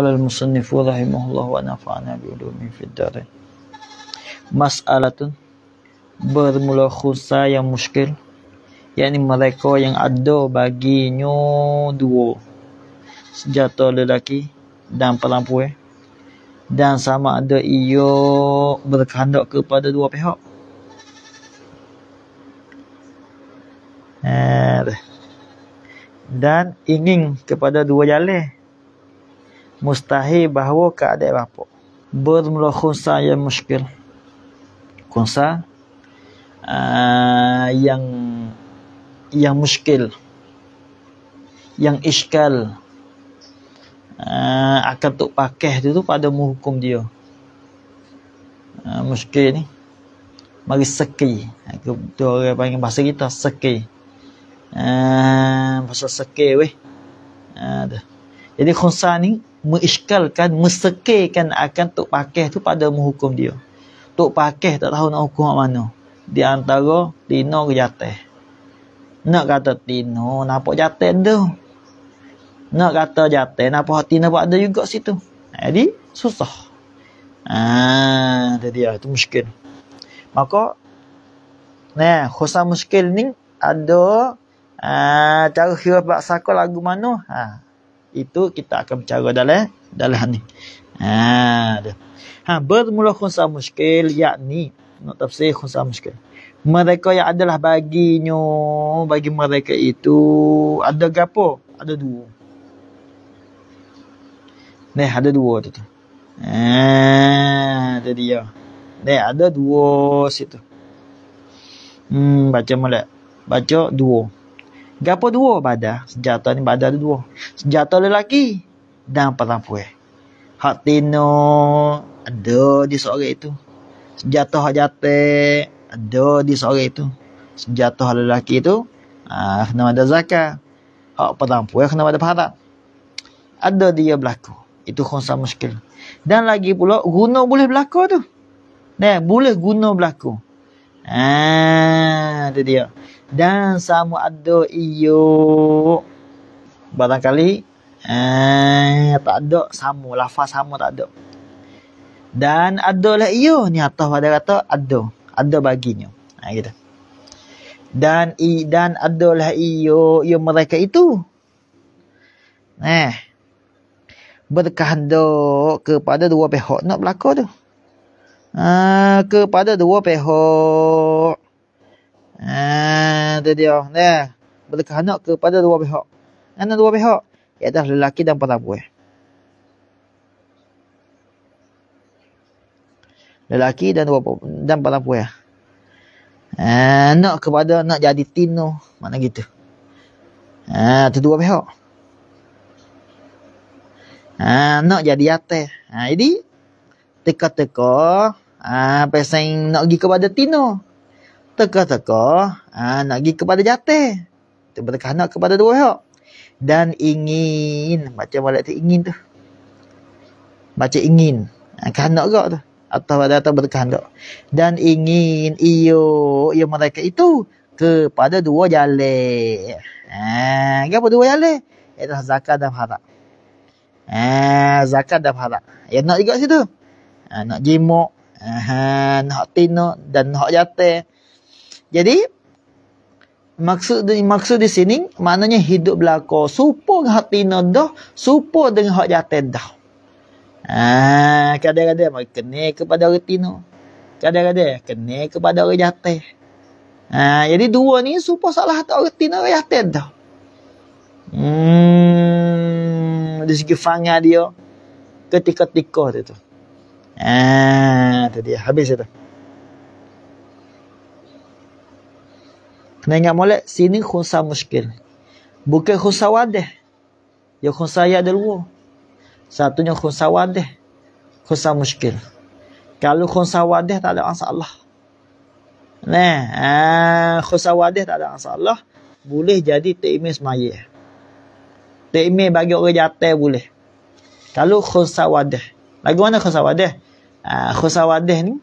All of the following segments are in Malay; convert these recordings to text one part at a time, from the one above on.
قال المصنف رحمه الله ونفعنا بعلومه في الدار مسألة bermula khusa yang muskil yakni mereka yang ada bagi baginya dua senjata lelaki dan perempuan dan sama ada ia berkehendak kepada dua pihak eh, dan ingin kepada dua jalan mustahil bahawa keadaan bapak bermula khunsa yang muskil khunsa uh, yang yang muskil yang iskal uh, akan tuk pakai dia tu pada muhukum dia uh, muskil ni mari seki aku orang panggil bahasa kita seki uh, bahasa seki weh uh, jadi khunsa ni meiskalkan, mesekirkan akan Tok Pakeh tu pada menghukum dia. Tok Pakeh tak tahu nak hukum mana. Di antara Tino ke Jateh. Nak kata Tino, nampak Jateh tu. Nak kata Jateh, nampak hati nampak ada juga situ. Jadi, susah. Ah, ah itu dia, itu miskin. Maka, nah, khusus muskil ni ada ah, cara kira-kira sakal lagu mana. Ah, itu kita akan bercara dalam dalam ni. Ha dia. Ha bermula khusam muskil yakni nak tafsir khusam muskil. Mereka yang adalah baginya bagi mereka itu ada gapo? Ada dua. Ni ada dua tu. tu. Ha dia. Ni ada dua situ. Hmm baca molek. Baca dua. Gapo dua badar? Senjata ni badar ada dua. Senjata lelaki dan perempuan. Hak tino ada di sore itu. Senjata hak jate ada di sore itu. Senjata hak lelaki itu ah kena ada zakat. Hak perempuan kena ada pahala. Ada dia berlaku. Itu khusus muskil. Dan lagi pula guna boleh berlaku tu. Nah, boleh guna berlaku. Ah, itu dia dan samu ado iyo barangkali eh tak ado samu, lafaz samu tak ado. dan ado lah iyo ni atas pada kata ado, ado baginya ha gitu dan i dan ado lah iyo iyo mereka itu eh berkehendak kepada dua pihak nak berlaku tu Uh, kepada dua pihak Ah, tu dia. Ne. Berlekah anak kepada dua pihak. Anak dua pihak. Ia adalah lelaki dan perempuan. Lelaki dan dua dan perempuan. Ah, nak kepada nak jadi tino, mana gitu. Ah, tu dua pihak. Ah, nak jadi ate. Ah, jadi teka-teka ah pesan nak pergi kepada tino terkah teka ha, nak pergi kepada jatih. Itu berkhanak kepada dua orang, Dan ingin, macam walaik tu ingin tu. Macam ingin. Ha, kanak kak tu. Atau ada atau berkhanak. Dan ingin iyo iyo mereka itu kepada dua jalan. Ah, ha, apa dua jalan? Itu zakat dan harap. Ah, ha, zakat dan harap. Ya nak juga situ. ha, nak jimok. Aha, ha, nak tino dan nak jatuh. Jadi maksud maksud di sini maknanya hidup belako supo hak tino dah, supo dengan hak jaten dah. Ah, kadang-kadang mai kene kepada orang tino. Kadang-kadang kene kepada orang jaten. Ah, ha, jadi dua ni supo salah tak orang tino orang jaten dah. Hmm, di segi fanga dia ketika-tika tu. Ah, tu habis itu. Nengak molek sini khusa muskil. Bukan khusa wadah. Ya khusa ya ada luar. Satunya khusa wadah. Khusa muskil. Kalau khusa wadah tak ada masalah. Nah, ah, khusa wadah tak ada masalah. Boleh jadi ta'imin semaya. Ta'imin bagi orang jatah boleh. Kalau khusa wadah. Lagi mana khusa wadah? Uh, ah, khusa wadah ni.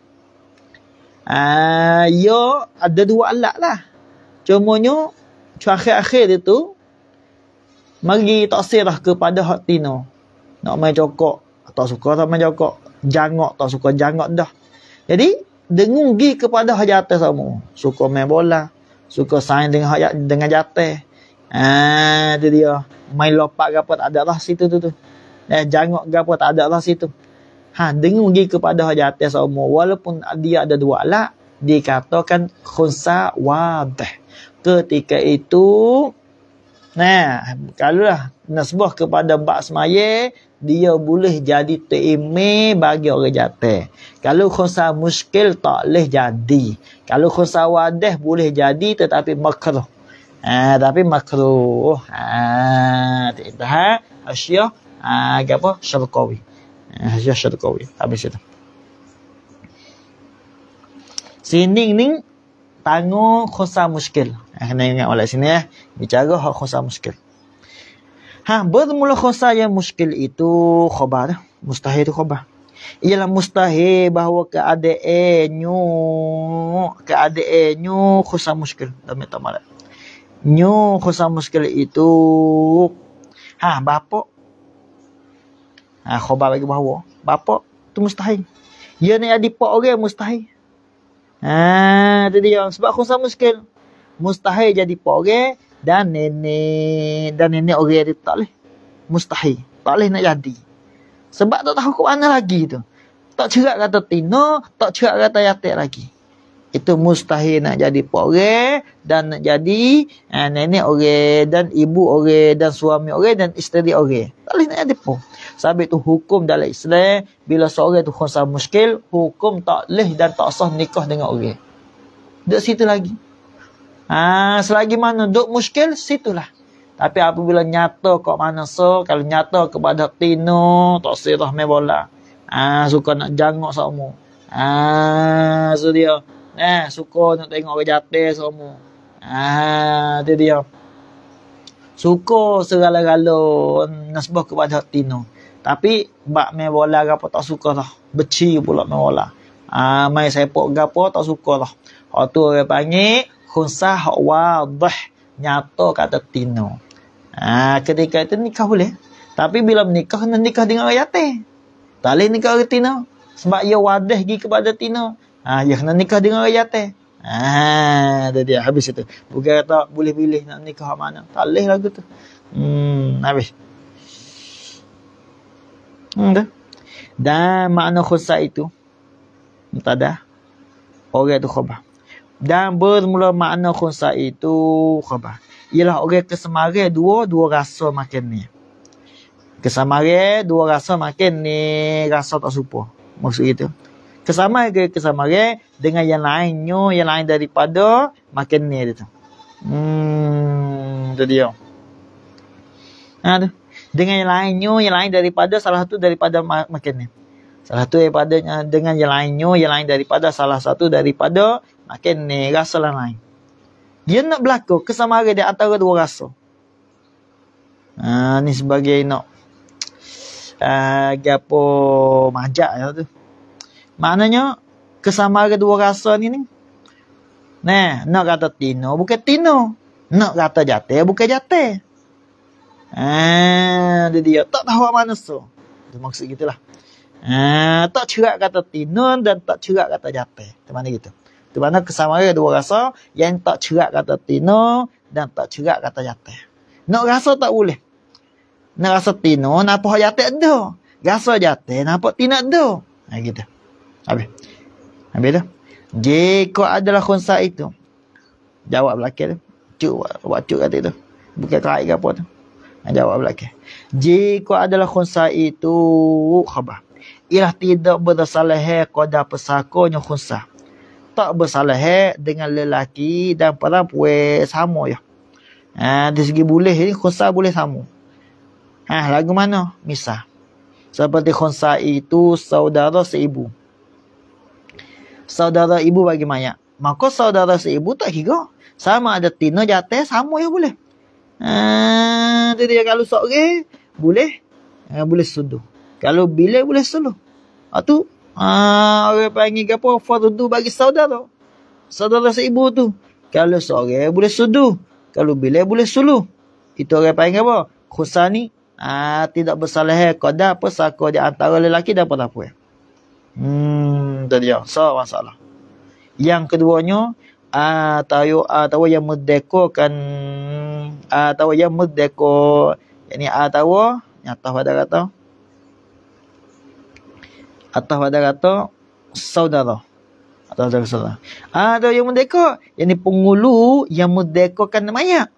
Uh, ya ada dua alat lah. Cumanya, akhir-akhir dia tu, mari taksirah kepada hak tino. Nak main cokok, tak suka tak main cokok. Jangok tak suka, jangok dah. Jadi, dengung gi kepada hak jatah kamu. Suka main bola, suka sign dengan hak dengan jatah. Ah, ha, itu dia. Main lopak ke apa, tak ada lah situ tu tu. Eh, jangok ke apa, tak ada lah situ. Ha, dengung gi kepada hajat jatah kamu. Walaupun dia ada dua alat, dikatakan khusa wadah ketika itu nah kalaulah nasbah kepada bak semaya dia boleh jadi terime bagi orang jatuh. Kalau khusa muskil tak boleh jadi. Kalau khusa wadah boleh jadi tetapi makruh. Ha, tapi makruh. Ha, tak Ha, Asyia. Ha, apa? Syarqawi. Ha, Asyia Syarqawi. Habis itu. Sini Ning tanggung khusa muskil. Eh, kena ingat oleh sini eh. Bicara hak khusa muskil. Ha, bermula khusa yang muskil itu khabar. Mustahil itu khabar. Ialah mustahil bahawa keadaannya keadaannya khusa muskil. Dami tak malak. Nyu khusa muskil itu ha, bapak ha, khabar bagi bahawa bapak itu mustahil. Ia ni adik pak orang mustahil. Ha, tu dia. Sebab aku sama sekali. Mustahil jadi pore dan nenek dan nenek orang dia tak boleh. Mustahil. Tak boleh nak jadi. Sebab tak tahu ke mana lagi tu. Tak cerak kata tino, tak cerak kata yatik lagi itu mustahil nak jadi pokok dan nak jadi eh, nenek orang dan ibu orang dan suami orang dan isteri orang. Tak boleh nak jadi pun. Sebab itu hukum dalam Islam bila seorang tu khusus muskil hukum tak boleh dan tak sah nikah dengan orang. Duk situ lagi. Ha, selagi mana duk muskil situlah. Tapi apabila nyata kok mana so kalau nyata kepada tino tak sirah mebola. Ah ha, suka nak jangok sama. Ah ha, so dia eh suka nak tengok orang jatuh semua. Ah, tu dia. Suka segala-gala nasbah kepada hati no. Tapi bak main bola gapo tak suka lah. Beci pula main bola. Ah, main sepak gapo tak suka lah. Hak tu orang panggil khunsa hak nyato kata tino. Ah, ketika itu nikah boleh. Tapi bila menikah, nikah dengan orang yatim. Tak boleh nikah dengan tino. Sebab ia wadah pergi kepada tino. Ah, ya kena nikah dengan raya teh. Ha, tu dia habis itu. Bukan kata boleh pilih nak nikah mana. Tak boleh lagu tu. Hmm, habis. Hmm, dah. Dan makna khusa itu. Tak ada. Orang itu khabar. Dan bermula makna khusa itu khabar. Ialah orang kesemari dua, dua rasa makin ni. Kesemari dua rasa makin ni. Rasa tak supa. Maksud itu kesama ke kesama ke dengan yang lainnya yang lain daripada makan ni dia tu. Hmm, tu dia. Ha, Dengan yang lainnya yang lain daripada salah satu daripada makan ni. Salah satu daripada ha, dengan yang lainnya yang lain daripada salah satu daripada makan ni rasa lah lain. Dia nak berlaku kesamaan dia atau dua rasa. Ha, ni sebagai nak. Uh, gapo majak ya tu. Maknanya kesamaan kedua rasa ni ni. Nah, nak kata tino bukan tino. Nak kata jate bukan jate. Ah, dia dia tak tahu mana so. Itu maksud gitulah. Ah, tak cerak kata tino dan tak cerak kata jate. Di mana gitu. Di mana kesamaan kedua rasa yang tak cerak kata tino dan tak cerak kata jate. Nak rasa tak boleh. Nak rasa tino, nak nampak jatik tu. Rasa nak nampak tino tu. Nah, gitu. Habis. Habis tu. Jika adalah khunsa itu. Jawab belakang tu. Cuk, buat cuk kata tu. Bukan kait ke apa tu. Ha, jawab belakang. Jika adalah khunsa itu. Khabar. Ialah tidak bersalah kepada pesakonya khunsa. Tak bersalah dengan lelaki dan perempuan sama ya. Ha, di segi boleh ni khunsa boleh sama. Ha, lagu mana? Misah. Seperti khunsa itu saudara seibu. Si saudara ibu bagi mayat. Maka saudara seibu tak kira. Sama ada tina jatuh, sama ya boleh. Ah, uh, kalau sok boleh. Uh, boleh sudu. Kalau bila boleh sudu. Atu ah uh, orang panggil ke apa fardu bagi saudara. Saudara seibu tu. Kalau sore boleh sudu. Kalau bila boleh sulu. Itu orang panggil apa? Khusani. Ah, tidak bersalah. Kau eh. dah apa sakau di antara lelaki dan apa-apa. Ya. Hmm, tadi yang so masalah. Yang keduanya atau atau yang merdekakan atau yang merdeka ini atau nyata pada kata atau pada kata saudara atau ada salah atau yang merdeka ini pengulu yang merdekakan namanya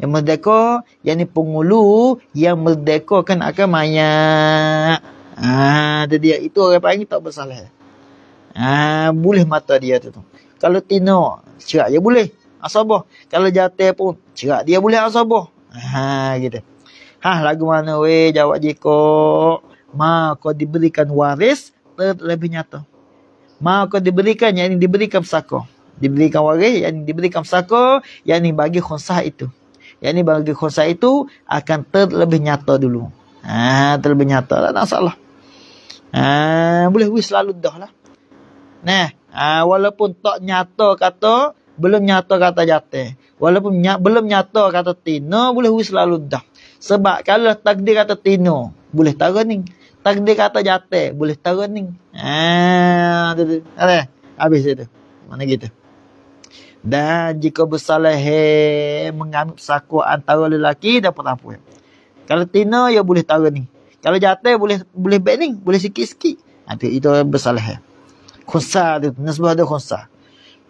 yang merdeka yang ini pengulu yang kan akan mayat. Ha, ah, itu dia. Itu orang panggil tak bersalah. Ha, boleh mata dia tu. Kalau tino, cerak dia boleh. Asabah. Kalau jatuh pun, cerak dia boleh asabah. Ha, gitu. Ha, lagu mana weh jawab je kok. Ma kau diberikan waris terlebih nyata. Ma kau diberikan yang ini diberikan pesaka. Diberikan waris yang ini diberikan pesaka yang ini bagi khonsah itu. Yang ini bagi khonsah itu akan terlebih nyata dulu. Ha, terlebih nyata lah. Tak salah. Ha, boleh wish selalu dah lah. Nah, ha, walaupun tak nyata kata, belum nyata kata jatuh. Walaupun ny belum nyata kata tino, boleh wish selalu dah. Sebab kalau takdir kata tino, boleh tahu ni. Takdir kata jatuh, boleh tahu ni. Ha, tu, tu. Habis itu. Mana gitu. Dan jika bersalah mengambil sakuan antara lelaki dan apa? Kalau tino ya boleh tahu ni. Kalau jatuh boleh boleh bening, boleh sikit-sikit. Nanti -sikit. itu bersalah. Khusa tu, nisbah tu khusa.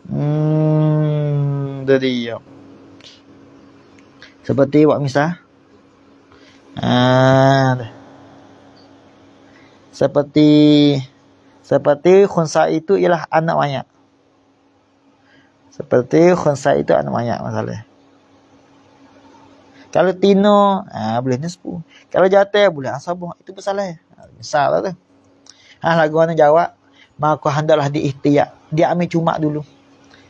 Hmm, dari ya. Seperti wak misa? Ah. seperti seperti khunsa itu ialah anak banyak. Seperti khunsa itu anak banyak masalahnya. Kalau tino, ha, boleh ni Kalau jatuh, boleh asabah. Itu pesalah. Ha, Misal lah tu. Ha, lagu orang jawab. Maka hendaklah diikhtiak. Dia ambil cuma dulu.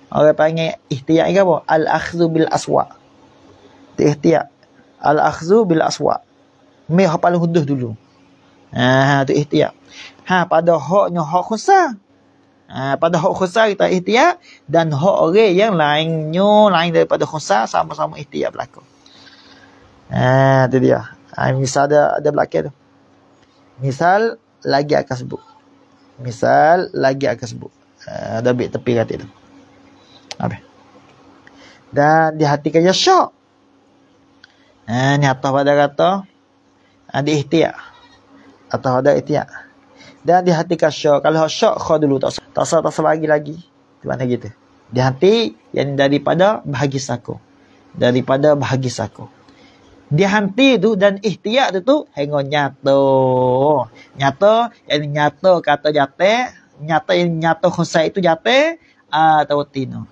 Orang panggil ikhtiak ni apa? Al-akhzu bil-aswak. Ikhtiak. Al-akhzu bil-aswak. Mereka hapal hudus dulu. Ha, tu ikhtiak. Ha, pada haknya hak khusah. Ha, pada hak khusah ha, kita ikhtiak. Dan hak orang yang lainnya lain daripada khusah sama-sama ikhtiak berlaku. Ah, tu dia. Ah, misal ada ada belakang tu. Misal lagi akan sebut. Misal lagi akan sebut. Ah, ada bit tepi kata tu. Apa? Dan dihatikan ya syak. Ah, ni atas pada kata ada ah, ihtiyak. Atau ada ihtiyak. Dan di hati kaya syak. Kalau syak, kau dulu. Tak usah, tak usah, tak usah lagi-lagi. Di mana kita? hati yang daripada bahagi aku, Daripada bahagi aku dia hanti tu dan ikhtiar tu tu hengok nyato nyato yang nyato kata jate nyato yang nyato khosai itu jate atau tino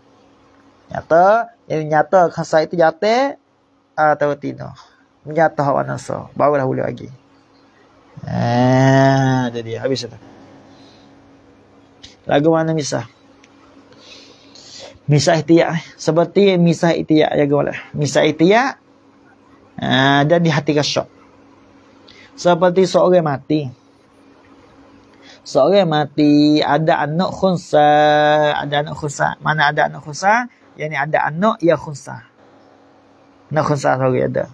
nyato yang nyato khosai itu jate atau tino nyato hawa so bawa dah boleh lagi eh ah, jadi habis itu lagu mana misah misah ikhtiar seperti misah ikhtiar ya gue misah ikhtiar ha, ah, dan di hati kesok. seperti seorang mati seorang mati ada anak khunsa ada anak khunsa mana ada anak khunsa yang ni ada anak ya khunsa anak khunsa seorang ada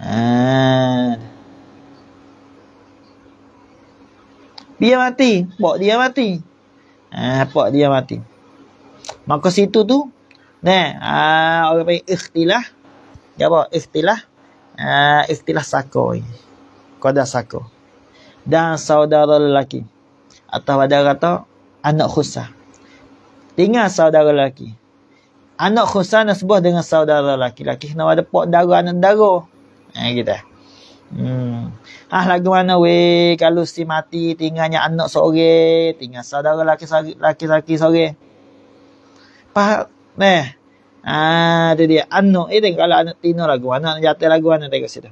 ah. dia mati pok dia mati ah pok dia mati maka situ tu Nah, ah orang panggil ikhtilah Ya apa? Istilah uh, istilah sako Kodah sako. Dan saudara lelaki. Atau ada kata anak khusah. Tinggal saudara lelaki. Anak khusah nak sebuah dengan saudara lelaki. Laki nak ada pok darah anak darah. Ah, eh, kita. Hmm. Ah lagu mana we kalau si mati tinggalnya anak sore, tinggal saudara laki laki laki sore. Pak, neh, Ah, tu dia anu itu eh, kalau anak tino lagu anak jatuh lagu anak tengok situ.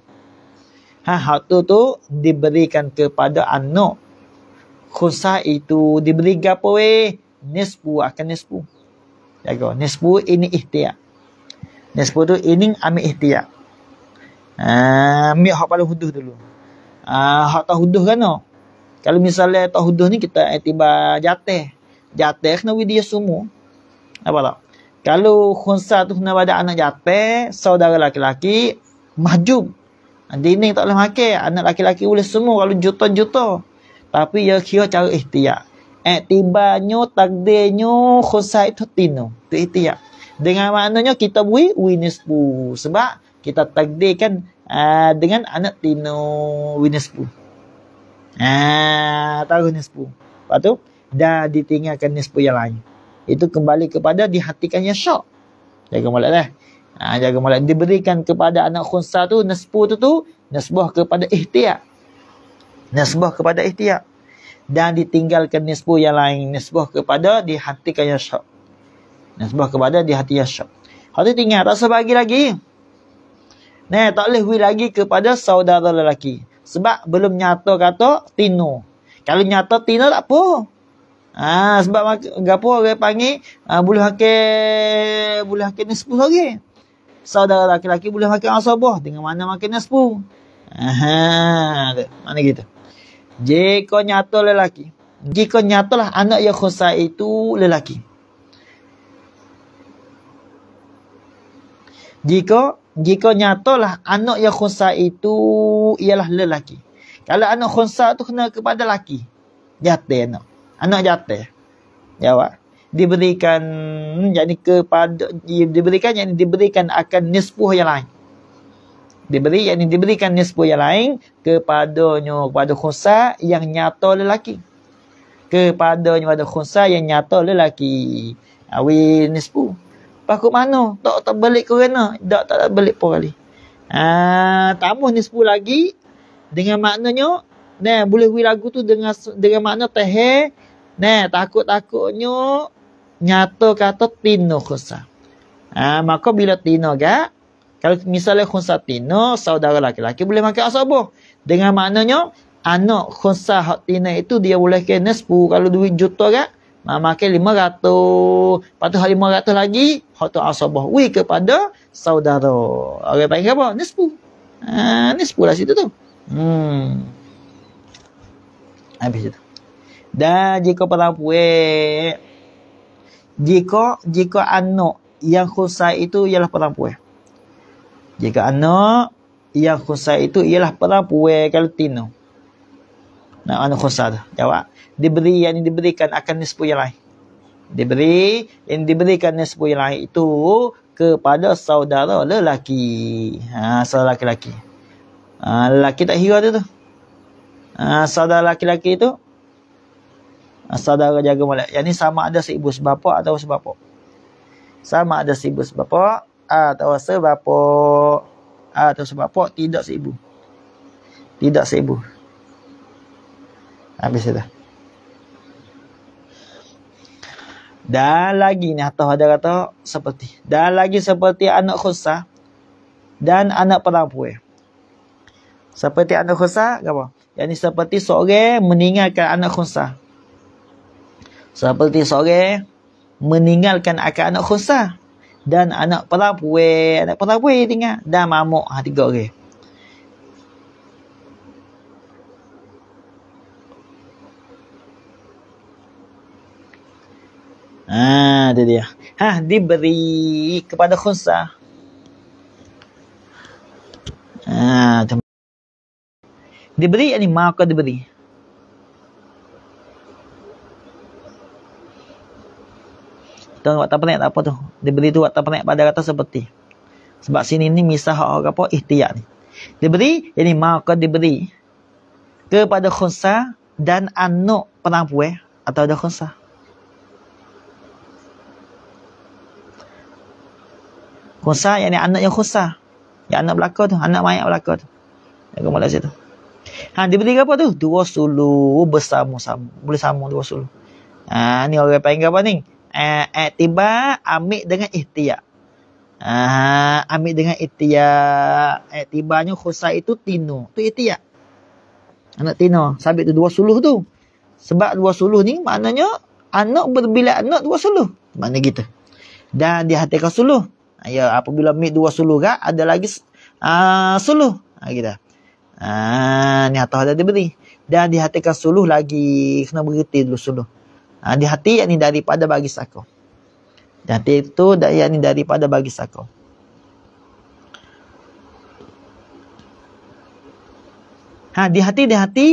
Ha, hal tu tu diberikan kepada anu. Khusa itu diberi gapo we? Eh? Nisbu akan nisbu. Jago, nisbu ini ikhtiar. Nisbu tu ini ambil ikhtiar. Ah, ambil hak pada huduh dulu. Ah, hak tahu huduh kan no? Kalau misalnya tahu huduh ni kita eh, tiba jatuh. Jatuh kena widya semua. Apa tak? Kalau khunsa tu kena pada anak jatuh, saudara laki-laki, majub. Dining tak boleh makan. Anak laki-laki boleh semua kalau juta-juta. Tapi ia kira cara ikhtiar. Eh, tibanya, takdirnya, khusai itu tino. Itu ikhtiar. Dengan maknanya kita beri, winis pu. Sebab kita takdirkan uh, dengan anak tino, winis pu. Ah, tahu winis pu. Lepas tu, dah ditinggalkan winis pu yang lain itu kembali kepada dihatikannya syak. Jaga mulut lah. Ha, jaga mulut. Diberikan kepada anak khunsa tu, nesbu tu tu, nesbuh kepada ihtiak. Nesbuh kepada ihtiak. Dan ditinggalkan nesbu yang lain. Nesbuh kepada dihatikannya syak. Nesbuh kepada dihatikannya syak. Hal tu tinggal. Tak bagi lagi. Nah, tak boleh hui lagi kepada saudara lelaki. Sebab belum nyata kata tino. Kalau nyata tino tak apa. Ha, sebab gapo orang panggil ha, boleh hakil boleh hakil ni sepuluh hari. Saudara laki-laki bulu hakil asabah dengan mana makinnya sepuluh. Ha, mana gitu. Jika nyato lelaki. Jika nyatalah anak yang khusa itu lelaki. Jika jika nyatalah anak yang khusa itu ialah lelaki. Kalau anak khusa tu kena kepada lelaki. Jatuh anak anak jatuh jawab diberikan yakni kepada diberikan yakni diberikan akan nisfu yang lain diberi yakni diberikan nisfu yang lain kepadanya kepada khusa yang nyata lelaki kepadanya kepada khusa yang nyata lelaki awi ah, nisfu pakut mano tak tak balik ke kena tak tak balik pun kali ah tambah nisfu lagi dengan maknanya Nah, boleh wui lagu tu dengan dengan makna teh Ne, takut-takutnya nyato kata tino khusa. Ha, maka bila tino ga, kalau misalnya khusa tino, saudara laki-laki boleh makan asabu. Dengan maknanya, anak khusa hak tino itu dia boleh kena 10 kalau duit juta ga, Nah, makan 500. Lepas tu 500 lagi, hak tu asabah. Wih kepada saudara. Orang panggil apa? Nispu. Ha, nispu lah situ tu. Hmm. Habis itu. Dan jika perempuan eh. jika jika anak yang khusai itu ialah perempuan. Eh. Jika anak yang khusai itu ialah perempuan eh, kalau tino. Nah, anak khusai jawab diberi yang diberikan akan nisbu yang lain. Diberi yang diberikan nisbu yang lain itu kepada saudara lelaki. Ha, saudara lelaki-lelaki. Ha, lelaki tak hira dia tu. Ha, saudara lelaki-lelaki itu -lelaki saudara jaga molek. Yang ni sama ada seibu sebapa atau sebapa. Sama ada seibu sebapa atau sebapa atau sebapa tidak seibu. Tidak seibu. Habis dah. Dan lagi ni atau ada kata seperti. Dan lagi seperti anak khusa dan anak perempuan. Seperti anak khusa, apa? Yang ni seperti seorang meninggalkan anak khusa seperti seorang eh? meninggalkan akan anak khusa dan anak perawai anak perawai tinggal dan mamuk ha, tiga orang Ah, ha, dia dia. Ha, diberi kepada khunsa. Ah, ha, diberi ni mau ke diberi? Tuan waktu penek tak apa tu. Dia beri tu waktu penek pada kata seperti. Sebab sini ni misah hak orang apa ikhtiar ni. Dia beri, ini eh, maka diberi kepada khunsa dan anak penampue eh, atau ada khunsa. Khunsa yang ni anak yang khunsa. Yang anak belakang tu, anak mayat belakang tu. Yang kemudian situ. Ha, dia beri apa tu? Dua sulu bersama-sama. Boleh sama dua sulu. Ha, ni orang panggil apa ni? Eh, eh tiba ambil dengan ikhtiar. Ah, ambil dengan ikhtiar. Eh, tibanya khusai itu tino. Tu ikhtiar. Anak tino. Sabit tu dua suluh tu. Sebab dua suluh ni maknanya anak berbilang anak dua suluh. Mana gitu. Dan dia hati kau suluh. Ya, apabila ambil dua suluh kan, ada lagi ah uh, suluh. Ha, kita. Ah, uh, ni atas ada diberi. Dan dihatikan suluh lagi. Kena berhenti dulu suluh. Ha, di hati yang ini daripada bagi saku. Di hati itu yang ini daripada bagi saku. Ha, di hati di hati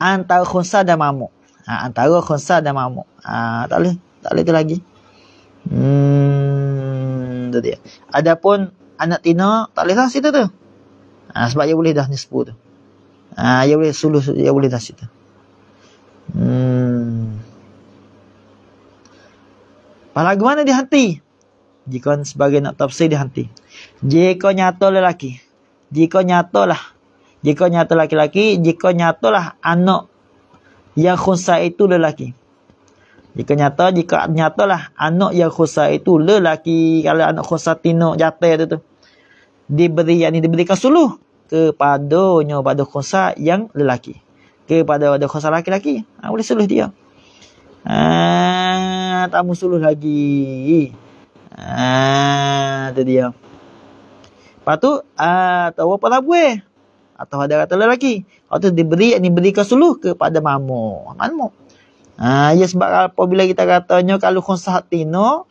antara khunsa dan mamuk. Ha, antara khunsa dan mamuk. Ha, tak boleh. Tak boleh itu lagi. Hmm, dia. Adapun anak tina tak boleh lah situ tu. Ha, sebab dia boleh dah ni sepuluh tu. Ha, dia boleh suluh, dia boleh dah situ. Hmm. Pada mana dihenti? Jika sebagai nak tafsir dihenti. Jika nyata lelaki. Jika nyata lah. Jika nyata laki-laki, Jika nyata lah anak yang khusah itu lelaki. Jika nyata, jika nyata lah anak yang khusah itu lelaki. Kalau anak khusah tino jatuh itu tu. Diberi, yang ini diberikan suluh kepadanya pada khusah yang lelaki kepada ada khasa laki-laki ha, ah, boleh suluh dia ah tak mau suluh lagi ah tu dia Lepas tu, atau ah, apa lah eh? buih. Atau ada kata lelaki. Lepas tu, diberi, ni beri suluh kepada mamu. Mamu. Ha, ya sebab apabila kita katanya, kalau khusus hati no,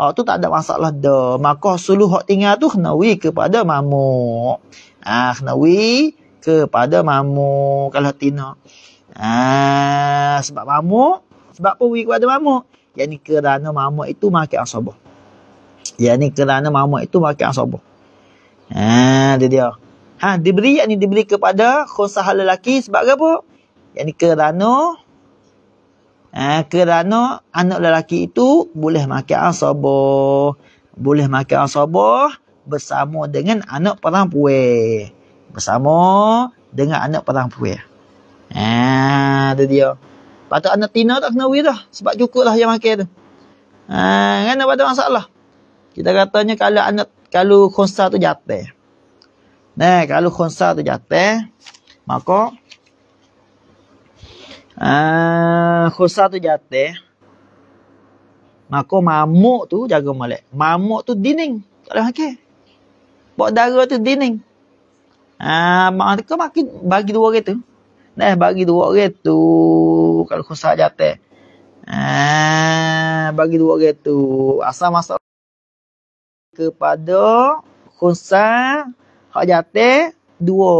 Hak tu tak ada masalah dah. Maka suluh hak tinggal tu, kenawi kepada mamu. Ah, ha, kenawi neraka pada mamuk kalau tina. Ha, ah, sebab mamu sebab apa pergi kepada mamu, Yang ni kerana mamu itu makan asabah. Yang ni kerana mamu itu makan asabah. Ha, dia dia. Ha, diberi yang ni diberi kepada khusah lelaki sebab apa? Yang ni kerana ha, kerana anak lelaki itu boleh makan asabah. Boleh makan asabah bersama dengan anak perempuan bersama dengan anak perang perempuan. Ah, tu dia. Patut anak tina tak kena wira sebab cukup lah yang makan tu. Ah, kan ada masalah. Kita katanya kalau anak kalau konsa tu jatuh. Nah, kalau konsa tu jatuh, maka ah khonsa tu jatuh. Maka mamuk tu jaga molek. Mamuk tu dining. Tak boleh makan. Bok darah tu dining. Ah, uh, kau bagi bagi dua kereta. Nah, bagi dua kereta kalau kau sah jatuh. Ah, bagi dua kereta. Asal masuk kepada khonsa hak jatuh dua.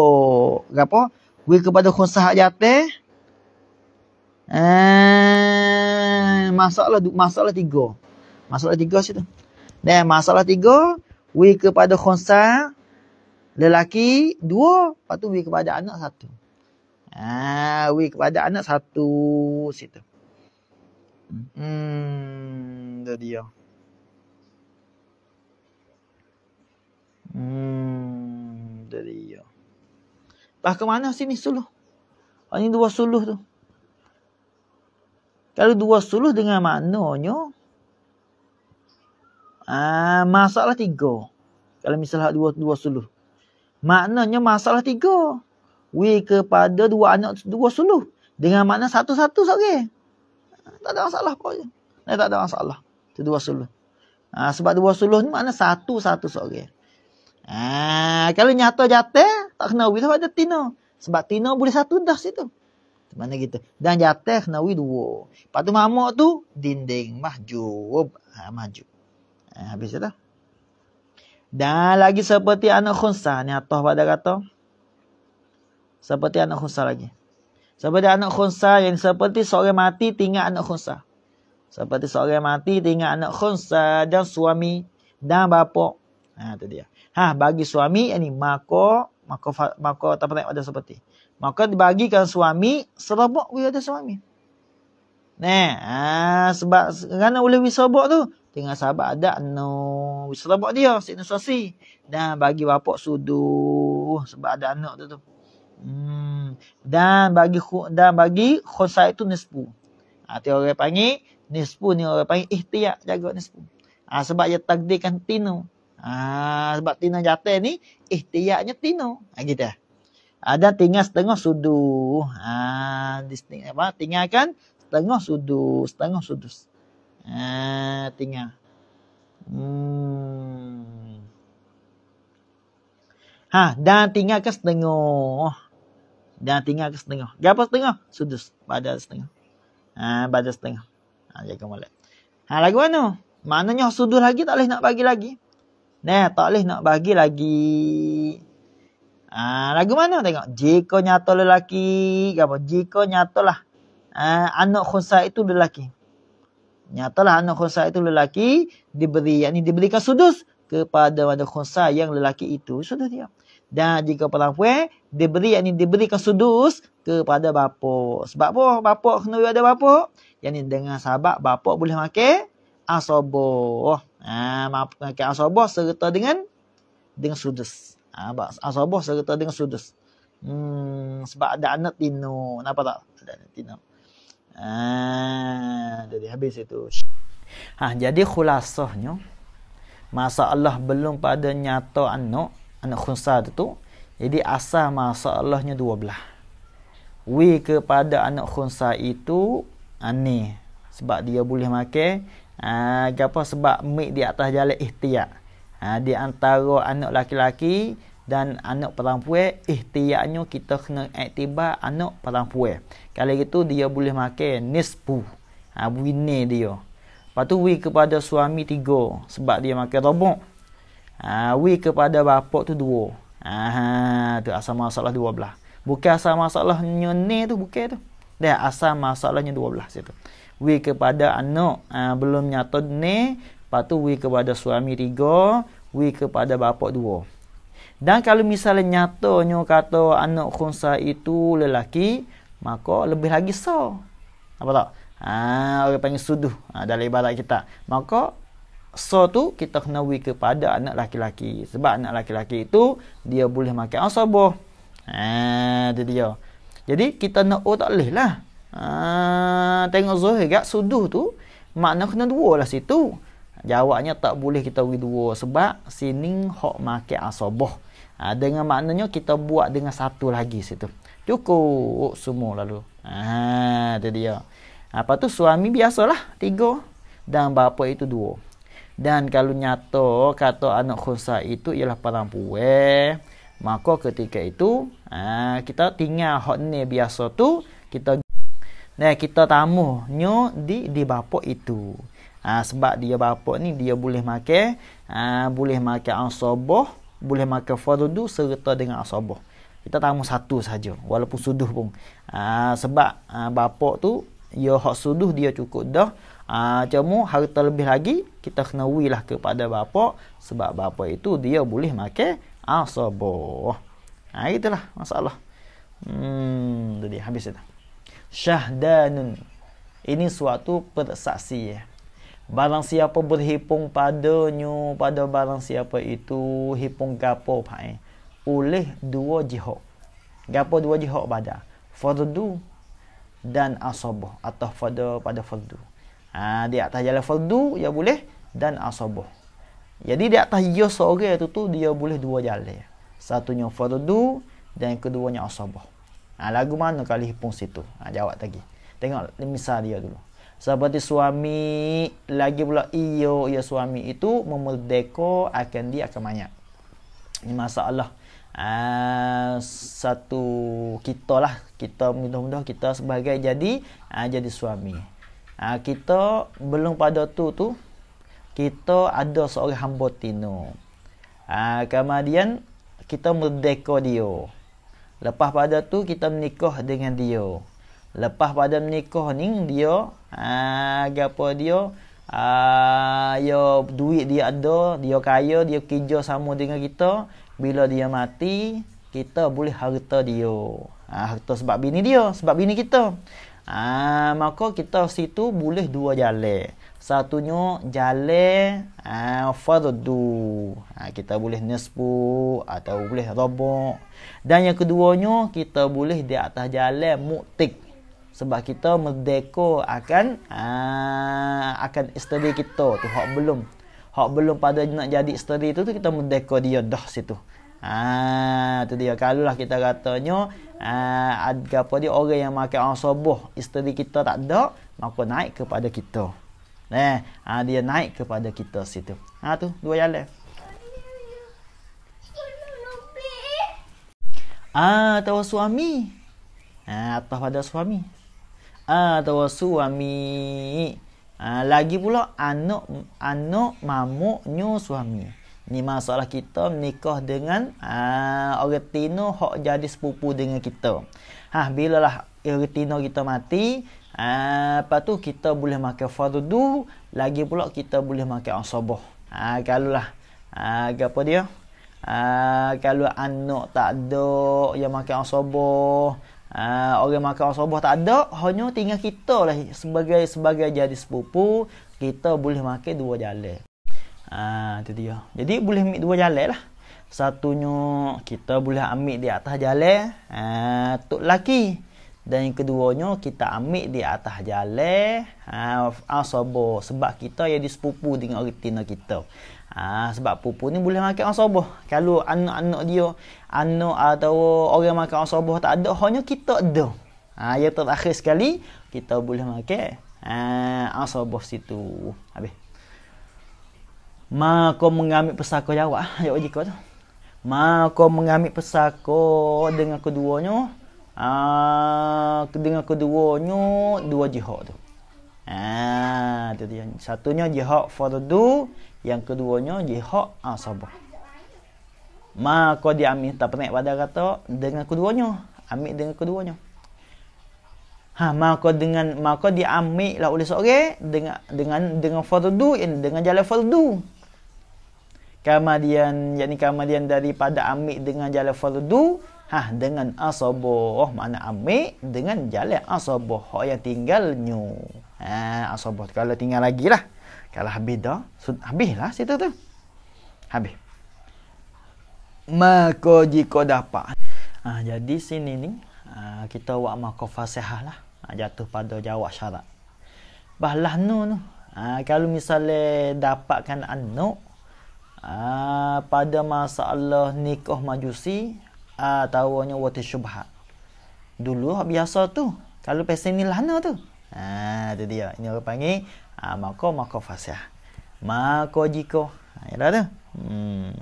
Gapo? Gue kepada khonsa hak jatuh. Ah, masalah masalah tiga. Masalah tiga situ. Nah, masalah tiga, we kepada khonsa lelaki dua, lepas tu beri kepada anak satu. Ha, beri kepada anak satu situ. Hmm, dia dia. Hmm, dia dia. Lepas ke mana sini suluh? Ini oh, dua suluh tu. Kalau dua suluh dengan maknanya, ah, masalah tiga. Kalau misalnya dua, dua suluh. Maknanya masalah tiga. We kepada dua anak dua suluh. Dengan makna satu-satu sahaja. Okay. Tak ada masalah kau je. Eh, tak ada masalah. Itu dua suluh. Ha, sebab dua suluh ni makna satu-satu sahaja. Okay. Ha, kalau nyata jatah, tak kena we sebab ada tina. Sebab tina boleh satu dah situ. Mana gitu. Dan jatah kena we dua. Lepas tu mamak tu, dinding mahjub. Ha, mahjub. Ha, habis itu. Dan lagi seperti anak khunsa ni atas pada kata. Seperti anak khunsa lagi. Seperti anak khunsa yang seperti seorang mati tinggal anak khunsa. Seperti seorang mati tinggal anak khunsa dan suami dan bapak. Ha tu dia. Ha bagi suami ini mako mako mako tapi ada seperti. Maka dibagikan suami serobok dia ada suami. Nah, ha, sebab kerana oleh wisobok tu, dengan sahabat adat no selabak dia sikno sasi dan bagi bapak sudu sebab ada anak tu tu hmm. dan bagi dan bagi khusai tu nisfu ha, tu orang panggil nisfu ni orang panggil ikhtiar jaga nisfu ha, sebab dia takdirkan tino ha, sebab tino jatuh ni ikhtiarnya tino ha, gitu ada ha, tinggal setengah sudu ha, di, apa, tinggalkan setengah setengah sudu, setengah sudu. Ah, tinggal. Hmm. Ha, dan tinggal ke setengah. Dan tinggal ke setengah. Berapa setengah? Sudus. Pada setengah. Ha, pada setengah. Ha, jaga molek. Ha, lagu mana? Maknanya sudus lagi tak boleh nak bagi lagi. Nah, tak boleh nak bagi lagi. Ha, lagu mana tengok? Jika nyata lelaki. Apa? Jika nyata lah. Ha, anak khusus itu lelaki. Nyatalah anak khunsa itu lelaki diberi, yakni diberikan sudus kepada anak khunsa yang lelaki itu sudah dia. Dan jika perempuan diberi, yakni diberikan sudus kepada bapak Sebab apa bapak kena ada bapa? Yakni dengan sahabat bapak boleh makan asobo. Ah, ha, makan asobo serta dengan dengan sudus. ha, asobo serta dengan sudus. Hmm, sebab ada anak tino. Kenapa tak? Ada anak tino. Ah, jadi habis itu. Ha, jadi khulasahnya masalah belum pada nyata anak anak khunsa itu jadi asal masalahnya dua belah Wi kepada anak khunsa itu ane sebab dia boleh makan ah apa sebab mik di atas jalan ikhtiar ha, di antara anak laki-laki dan anak perempuan ikhtiarnya kita kena aktiba anak perempuan kalau gitu dia boleh makan nisbu ha, winne dia lepas tu we kepada suami tiga sebab dia makan robok ha, we kepada bapak tu dua Aha, tu asal masalah dua belah bukan asal masalahnya ni tu bukan tu dah asal masalahnya dua belah situ we kepada anak ha, belum nyatu ni lepas tu we kepada suami tiga we kepada bapak dua dan kalau misalnya nyatanya kata anak khunsa itu lelaki, maka lebih lagi so. Apa tak? Ha, orang panggil suduh ha, dalam ibarat kita. Maka so tu kita kena wi kepada anak laki-laki. Sebab anak laki-laki itu dia boleh makan asabah. Oh, ha, itu dia. Jadi kita nak o oh, tak boleh lah. Ha, tengok zuhir kat suduh tu, makna kena dua lah situ. Jawabnya tak boleh kita wi dua sebab sining hok makan asabah ha, dengan maknanya kita buat dengan satu lagi situ cukup semua lalu ah ha, itu dia apa tu suami biasalah tiga dan bapa itu dua dan kalau nyato kata anak khusa itu ialah perempuan maka ketika itu ha, kita tinggal hot ni biasa tu kita nah kita tamu tamunya di di bapa itu ha, sebab dia bapa ni dia boleh makan ha, boleh makan ansabah boleh makan fardu serta dengan asabah. Kita tamu satu saja walaupun suduh pun. Ha, sebab ha, ah, bapak tu ya hak suduh dia cukup dah. Ah ha, cuma harta lebih lagi kita kena wilah kepada bapak sebab bapak itu dia boleh makan asabah. Ha, itulah masalah. Hmm jadi habis itu. Syahdanun ini suatu persaksian. Ya. Barang siapa berhipung padanya pada barang siapa itu hipung gapo pai oleh dua jihad. Gapo dua jihad pada fardu dan asabah atau pada pada fardu. Ha, di atas jalan fardu ya boleh dan asabah. Jadi di atas ia ya seorang itu tu dia boleh dua jalan. Satunya fardu dan keduanya asabah. Ha, lagu mana kali hipung situ? Ha, jawab lagi. Tengok misal dia dulu seperti suami lagi pula iyo ya suami itu memerdeka akan dia akan banyak ini masalah uh, satu kita lah kita mudah-mudah kita sebagai jadi uh, jadi suami uh, kita belum pada tu tu kita ada seorang hamba tino uh, kemudian kita merdeka dia lepas pada tu kita menikah dengan dia lepas pada menikah ni dia Ah, agak dia ah yo duit dia ada dia kaya dia kerja sama dengan kita bila dia mati kita boleh harta dia ha, harta sebab bini dia sebab bini kita ah maka kita situ boleh dua jalan satunya jale ah fardu ha, kita boleh nisbu atau boleh robo dan yang keduanya kita boleh di atas jale mutik sebab kita merdeka akan uh, akan isteri kita tu hak belum hak belum pada nak jadi isteri tu tu kita merdeka dia dah situ Ah tu dia kalulah kita katanya ah ad apa dia orang yang makan asabah isteri kita tak ada maka naik kepada kita. Nah, eh, ah dia naik kepada kita situ. Ha tu dua jalan. Ah tahu suami. Ah tahu pada suami atau suami. Ha, ah, lagi pula anak anak mamuknya suami. Ni masalah kita nikah dengan ha, orang Tino hok jadi sepupu dengan kita. Ha bila lah orang Tino kita mati, ha, lepas tu kita boleh makan fardu, lagi pula kita boleh makan asabah. Ha kalau lah ha, apa dia? Ha, kalau anak tak ada yang makan asabah, Uh, orang makan orang sobah tak ada. Hanya tinggal kita lah. Sebagai sebagai jadi sepupu. Kita boleh makan dua jalan. Ah, uh, itu dia. Jadi boleh ambil dua jalan lah. Satunya kita boleh ambil di atas jalan. Ah, uh, laki. Dan yang keduanya kita ambil di atas jalan. Ah, uh, Sebab kita jadi sepupu dengan orang tina Kita. Ha, sebab pupuk ni boleh makan asabah. Kalau anak-anak dia, anak atau orang makan asabah tak ada, hanya kita ada. Ha, yang terakhir sekali, kita boleh makan ha, asabah situ. Habis. Maka mengambil pesako jawab. Jawab jika tu. Maka mengambil pesako dengan keduanya. Ha, dengan keduanya, dua jihad tu. Ah, ha, tu dia. Satunya jihad fardu, yang keduanya jihad asabah. Ah, maka dia ambil tak pernah pada kata dengan keduanya. Ambil dengan keduanya. Ha, maka dengan maka dia ambil lah oleh seorang dengan dengan dengan fardu eh, dengan jalan fardu. Kemudian yakni kemudian daripada ambil dengan jalan fardu ha dengan asabah mana ambil dengan jalan asabah yang tinggalnya. Ha asabah kalau tinggal lagi lah. Kalau habis dah, so, habislah cerita tu. Habis. Maka jika dapat. Ha, jadi sini ni, ha, kita buat maka fasihah lah. Ha, jatuh pada jawab syarat. Bahlah nu no, ha, kalau misalnya dapatkan anak, ha, pada masalah nikah majusi, atawanya ha, wati syubhat. Dulu biasa tu. Kalau pesen ni lah tu. Ha, tu dia. Ini orang panggil ha, mako mako fasih mako jiko ada ah, ya tu hmm.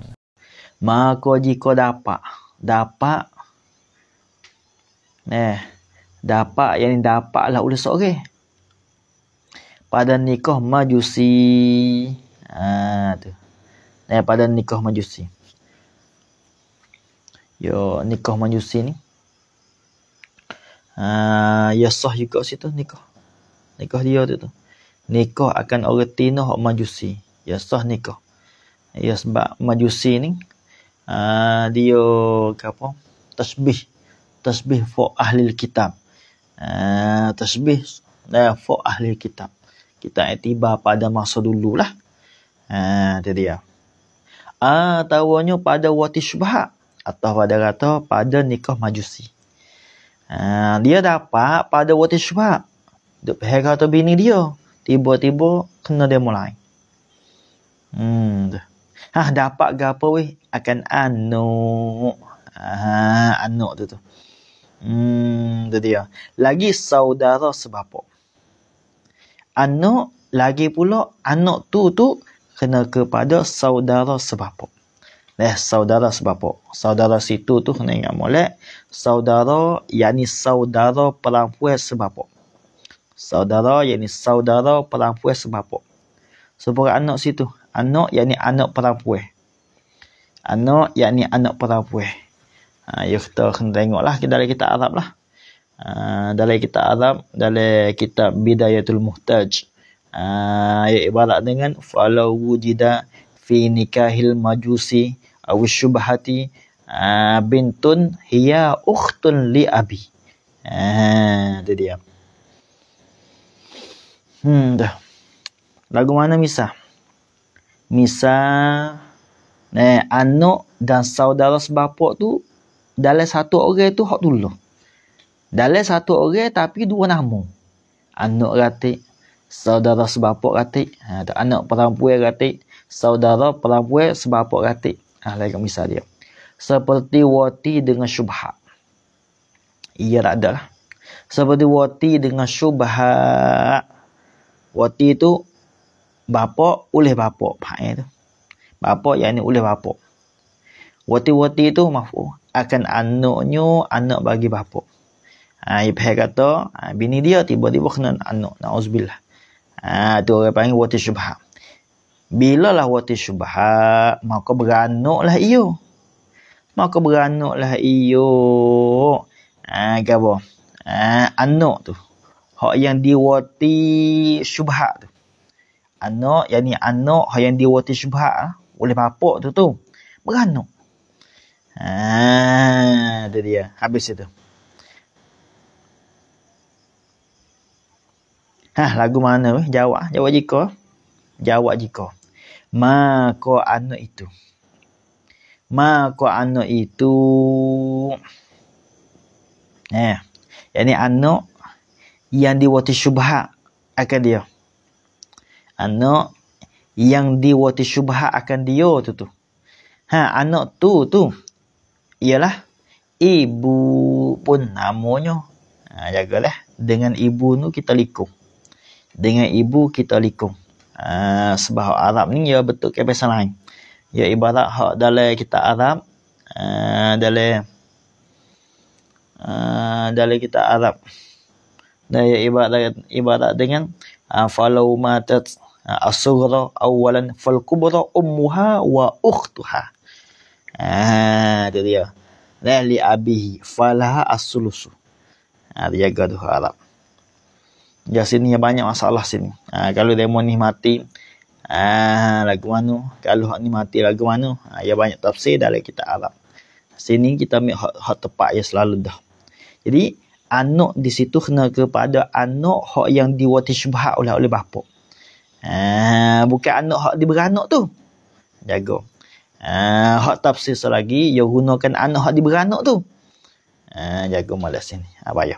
mako jiko dapat dapat eh dapat yang dapat lah oleh seorang okay. pada nikah majusi ha tu eh pada nikah majusi yo nikah majusi ni ah uh, ya sah juga situ nikah nikah dia tu tu nikah akan orang Tino hok Majusi. Ya sah nikah. Ya sebab Majusi ni uh, dia apa? Tasbih. Tasbih for ahli kitab. Uh, tasbih uh, for ahli kitab. Kita tiba pada masa dululah. Ah uh, dia. Ah uh, tawanya pada waktu syubha atau pada kata pada nikah Majusi. Uh, dia dapat pada waktu syubha. Duk pihak kata bini dia tiba-tiba kena dia mulai. Hmm. Ha, dapat ke weh? Akan anuk. Ha, anuk tu tu. Hmm, tu dia. Lagi saudara sebapa. Anuk, lagi pula anuk tu tu kena kepada saudara sebapa. Eh, saudara sebab apa? Saudara situ tu kena ingat molek. Saudara, yakni saudara perempuan apa? saudara yakni saudara perempuan semapuk. Sebab anak situ. Anak yakni anak perempuan. Anak yakni anak perempuan. Ha, ya kita kena tengoklah dari kita Arab lah. Ha, dalam kitab Arab, dalam kitab Bidayatul Muhtaj. Ha, ia ibarat dengan falau wujida fi nikahil majusi aw syubhati ha, bintun hiya ukhtun li abi. Ha, itu dia. dia. Hmm, dah. Lagu mana Misa? Misa eh anak dan saudara sebapak tu dalam satu orang tu hak dulu. Dalam satu orang tapi dua nama. Anak ratik, saudara sebapak ratik. Ha, anak perempuan ratik, saudara perempuan sebapak ratik. Ha, lagu Misa dia. Seperti wati dengan syubhat. Ia tak ada lah. Seperti wati dengan syubhat. Wati itu bapak oleh bapak fa'il tu. Bapak yang ini oleh bapak. Wati-wati itu mafu akan anaknya anak bagi bapak. Ha, Ibu kata, ha, bini dia tiba-tiba kena anak. Na'uzubillah. Ha, tu orang panggil wati syubha. Bila lah wati syubha, maka beranak lah iyo. Maka beranak lah iyo. Ha, gabo. Ha, anak tu hak yang diwati syubhat tu. Anak yang ni anak hak yang diwati syubhat ah, oleh bapak tu tu. Beranak. Ha, tu dia. Habis itu. Ha, lagu mana weh? Jawab, jawab jika. Jawab jika. Maka anak itu. Maka anak itu. Eh, yang ni anak yang diwati syubhat akan dia. Anak yang diwati syubhat akan dia tu tu. Ha, anak tu tu ialah ibu pun namanya. Ha, jagalah. Dengan ibu tu kita likung. Dengan ibu kita likung. Ha, sebab Arab ni ya betul kebiasaan lain. Ya ibarat hak dalam kita Arab. Ha, dalam Uh, dalam kita Arab daya ibarat ibarat dengan ah, falau matat ah, asghara awalan fal kubra ummuha wa ukhtuha ah itu dia li abihi falaha asulusu ah dia gaduh harap ya sini ya, banyak masalah sini ah kalau demo ni mati ah lagu mana kalau hak ni mati lagu mana ah ya banyak tafsir dari kita Arab sini kita ambil hak tepat ya selalu dah jadi anak di situ kena kepada anak hak yang diwati syubhat oleh oleh bapa. Ha, bukan anak hak diberanak tu. Jaga. Ha, hak tafsir selagi yang gunakan anak hak diberanak tu. Ha, jaga malas sini. Apa ha, ya?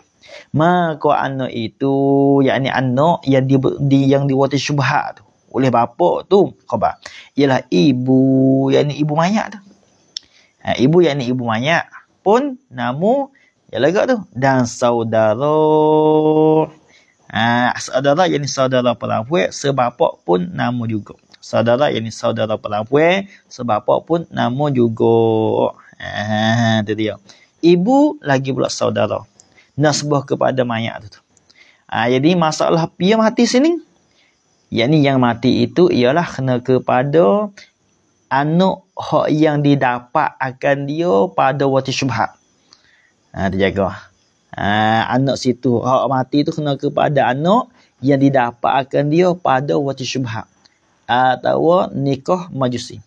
ko anak itu yakni anak yang di, di yang diwati syubhat tu oleh bapa tu khabar. Ialah ibu yakni ibu mayat tu. Ha, ibu yakni ibu mayat pun namu Ya lagak tu. Dan saudara. Ah, saudara yang ni saudara perempuan. Sebapak pun nama juga. Saudara yang ni saudara perempuan. Sebapak pun nama juga. Ah, tu dia. Ibu lagi pula saudara. Nasbah kepada mayat tu. Ah, jadi masalah pia mati sini. Yang ni yang mati itu ialah kena kepada anak yang didapat akan dia pada waktu syubhat ha, terjaga. Ha, anak situ, hak mati tu kena kepada anak yang didapat akan dia pada waktu syubhat. Atau nikah majusi.